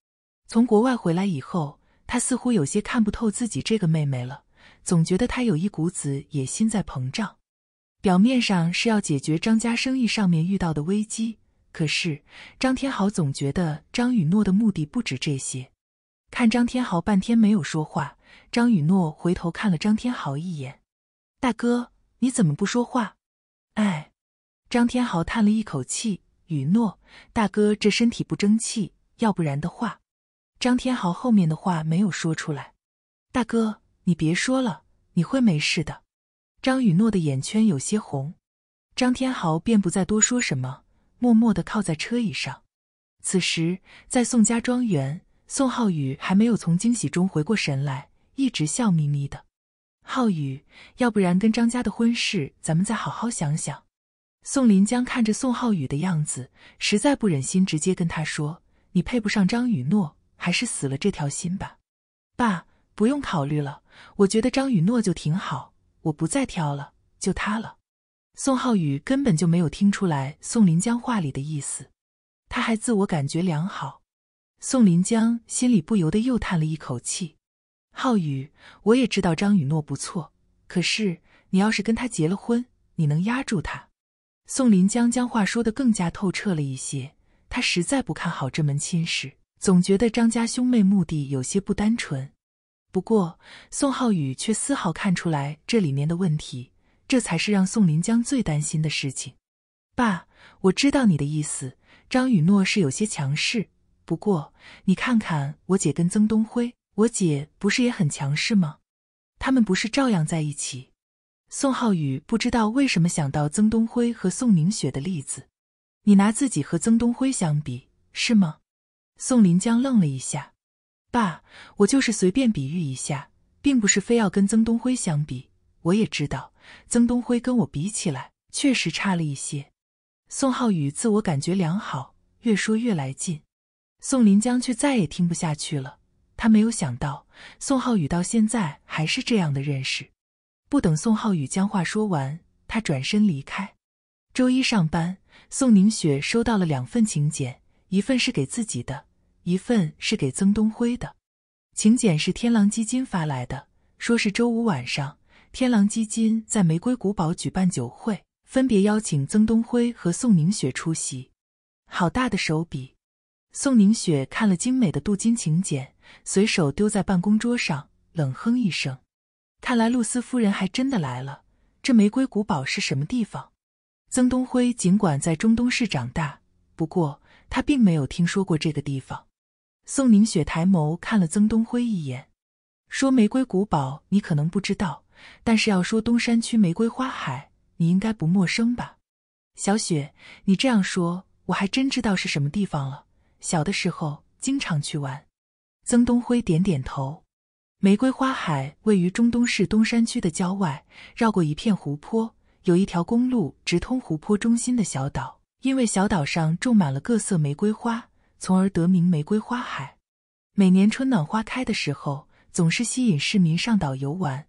从国外回来以后，他似乎有些看不透自己这个妹妹了，总觉得她有一股子野心在膨胀。表面上是要解决张家生意上面遇到的危机，可是张天豪总觉得张雨诺的目的不止这些。看张天豪半天没有说话。张雨诺回头看了张天豪一眼：“大哥，你怎么不说话？”哎，张天豪叹了一口气：“雨诺，大哥这身体不争气，要不然的话……”张天豪后面的话没有说出来。“大哥，你别说了，你会没事的。”张雨诺的眼圈有些红，张天豪便不再多说什么，默默的靠在车椅上。此时，在宋家庄园，宋浩宇还没有从惊喜中回过神来。一直笑眯眯的，浩宇，要不然跟张家的婚事，咱们再好好想想。宋林江看着宋浩宇的样子，实在不忍心直接跟他说：“你配不上张雨诺，还是死了这条心吧。”爸，不用考虑了，我觉得张雨诺就挺好，我不再挑了，就他了。宋浩宇根本就没有听出来宋林江话里的意思，他还自我感觉良好。宋林江心里不由得又叹了一口气。浩宇，我也知道张雨诺不错，可是你要是跟她结了婚，你能压住她？宋林江将话说的更加透彻了一些，他实在不看好这门亲事，总觉得张家兄妹目的有些不单纯。不过宋浩宇却丝毫看出来这里面的问题，这才是让宋林江最担心的事情。爸，我知道你的意思，张雨诺是有些强势，不过你看看我姐跟曾东辉。我姐不是也很强势吗？他们不是照样在一起？宋浩宇不知道为什么想到曾东辉和宋明雪的例子。你拿自己和曾东辉相比是吗？宋林江愣了一下。爸，我就是随便比喻一下，并不是非要跟曾东辉相比。我也知道曾东辉跟我比起来确实差了一些。宋浩宇自我感觉良好，越说越来劲。宋林江却再也听不下去了。他没有想到，宋浩宇到现在还是这样的认识。不等宋浩宇将话说完，他转身离开。周一上班，宋宁雪收到了两份请柬，一份是给自己的，一份是给曾东辉的。请柬是天狼基金发来的，说是周五晚上，天狼基金在玫瑰古堡举办酒会，分别邀请曾东辉和宋宁雪出席。好大的手笔！宋宁雪看了精美的镀金请柬。随手丢在办公桌上，冷哼一声：“看来露丝夫人还真的来了。这玫瑰古堡是什么地方？”曾东辉尽管在中东市长大，不过他并没有听说过这个地方。宋凝雪抬眸看了曾东辉一眼，说：“玫瑰古堡你可能不知道，但是要说东山区玫瑰花海，你应该不陌生吧？”小雪，你这样说，我还真知道是什么地方了。小的时候经常去玩。曾东辉点点头。玫瑰花海位于中东市东山区的郊外，绕过一片湖泊，有一条公路直通湖泊中心的小岛。因为小岛上种满了各色玫瑰花，从而得名玫瑰花海。每年春暖花开的时候，总是吸引市民上岛游玩。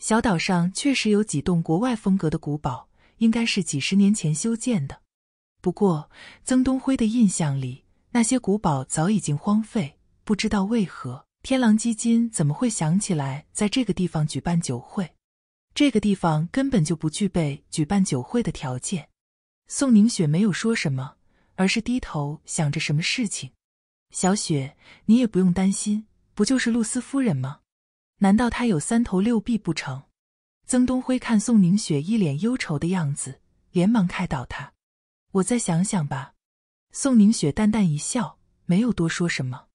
小岛上确实有几栋国外风格的古堡，应该是几十年前修建的。不过，曾东辉的印象里，那些古堡早已经荒废。不知道为何天狼基金怎么会想起来在这个地方举办酒会？这个地方根本就不具备举办酒会的条件。宋凝雪没有说什么，而是低头想着什么事情。小雪，你也不用担心，不就是露丝夫人吗？难道她有三头六臂不成？曾东辉看宋凝雪一脸忧愁的样子，连忙开导她：“我再想想吧。”宋凝雪淡淡一笑，没有多说什么。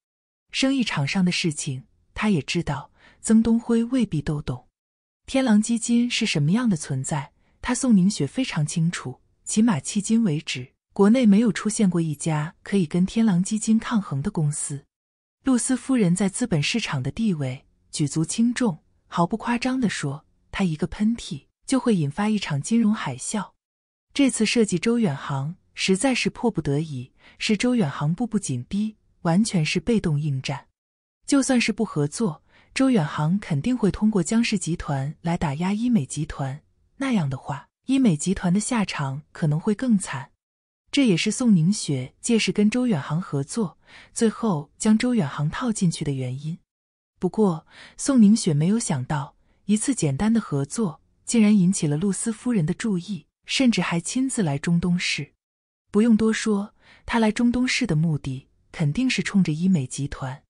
生意场上的事情，他也知道。曾东辉未必都懂。天狼基金是什么样的存在，他宋宁雪非常清楚。起码迄今为止，国内没有出现过一家可以跟天狼基金抗衡的公司。露丝夫人在资本市场的地位举足轻重，毫不夸张地说，她一个喷嚏就会引发一场金融海啸。这次设计周远航，实在是迫不得已，是周远航步步紧逼。完全是被动应战，就算是不合作，周远航肯定会通过江氏集团来打压医美集团。那样的话，医美集团的下场可能会更惨。这也是宋凝雪借势跟周远航合作，最后将周远航套进去的原因。不过，宋凝雪没有想到，一次简单的合作竟然引起了露丝夫人的注意，甚至还亲自来中东市。不用多说，他来中东市的目的。肯定是冲着医美集团，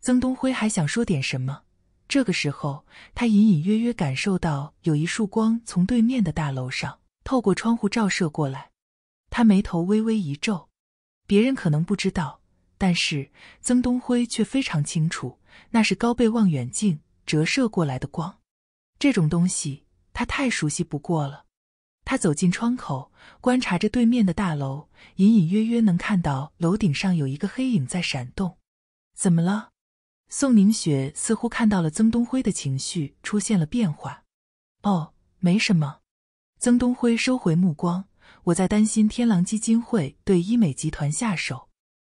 曾东辉还想说点什么。这个时候，他隐隐约约感受到有一束光从对面的大楼上透过窗户照射过来，他眉头微微一皱。别人可能不知道，但是曾东辉却非常清楚，那是高倍望远镜折射过来的光。这种东西，他太熟悉不过了。他走进窗口，观察着对面的大楼，隐隐约约能看到楼顶上有一个黑影在闪动。怎么了？宋凝雪似乎看到了曾东辉的情绪出现了变化。哦，没什么。曾东辉收回目光，我在担心天狼基金会对医美集团下手。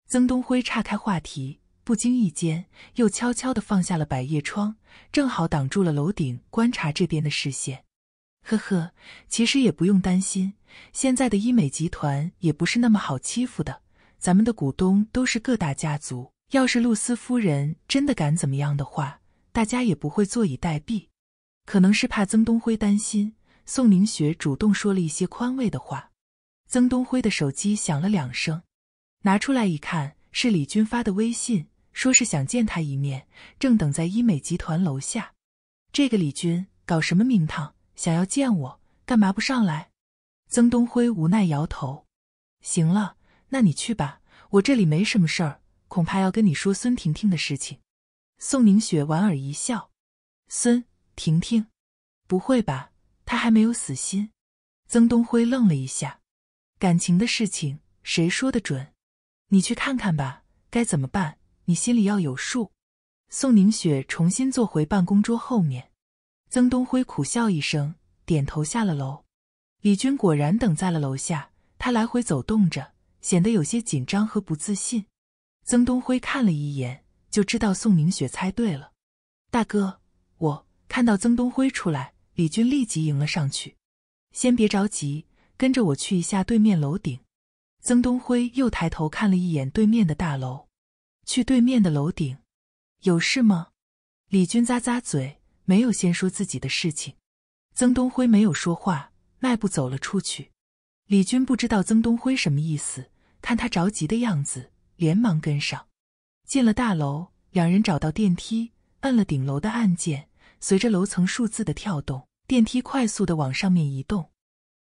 曾东辉岔开话题，不经意间又悄悄地放下了百叶窗，正好挡住了楼顶观察这边的视线。呵呵，其实也不用担心，现在的医美集团也不是那么好欺负的。咱们的股东都是各大家族，要是露丝夫人真的敢怎么样的话，大家也不会坐以待毙。可能是怕曾东辉担心，宋凝雪主动说了一些宽慰的话。曾东辉的手机响了两声，拿出来一看，是李军发的微信，说是想见他一面，正等在医美集团楼下。这个李军搞什么名堂？想要见我，干嘛不上来？曾东辉无奈摇头。行了，那你去吧，我这里没什么事儿，恐怕要跟你说孙婷婷的事情。宋凝雪莞尔一笑。孙婷婷？不会吧，她还没有死心？曾东辉愣了一下。感情的事情，谁说的准？你去看看吧，该怎么办，你心里要有数。宋凝雪重新坐回办公桌后面。曾东辉苦笑一声，点头下了楼。李军果然等在了楼下，他来回走动着，显得有些紧张和不自信。曾东辉看了一眼，就知道宋宁雪猜对了。大哥，我看到曾东辉出来，李军立即迎了上去。先别着急，跟着我去一下对面楼顶。曾东辉又抬头看了一眼对面的大楼，去对面的楼顶，有事吗？李军咂咂嘴。没有先说自己的事情，曾东辉没有说话，迈步走了出去。李军不知道曾东辉什么意思，看他着急的样子，连忙跟上。进了大楼，两人找到电梯，按了顶楼的按键。随着楼层数字的跳动，电梯快速的往上面移动。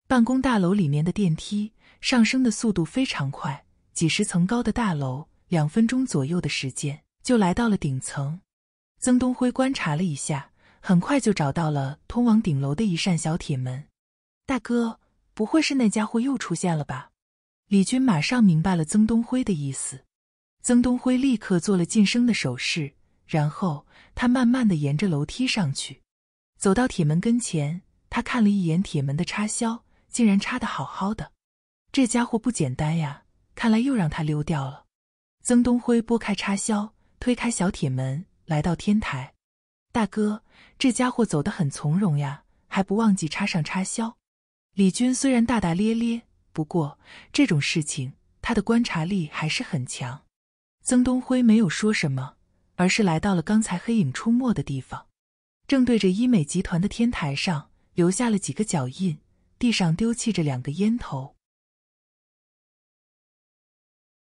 办公大楼里面的电梯上升的速度非常快，几十层高的大楼，两分钟左右的时间就来到了顶层。曾东辉观察了一下。很快就找到了通往顶楼的一扇小铁门。大哥，不会是那家伙又出现了吧？李军马上明白了曾东辉的意思。曾东辉立刻做了晋升的手势，然后他慢慢的沿着楼梯上去，走到铁门跟前，他看了一眼铁门的插销，竟然插的好好的。这家伙不简单呀，看来又让他溜掉了。曾东辉拨开插销，推开小铁门，来到天台。大哥。这家伙走得很从容呀，还不忘记插上插销。李军虽然大大咧咧，不过这种事情他的观察力还是很强。曾东辉没有说什么，而是来到了刚才黑影出没的地方，正对着医美集团的天台上，留下了几个脚印，地上丢弃着两个烟头。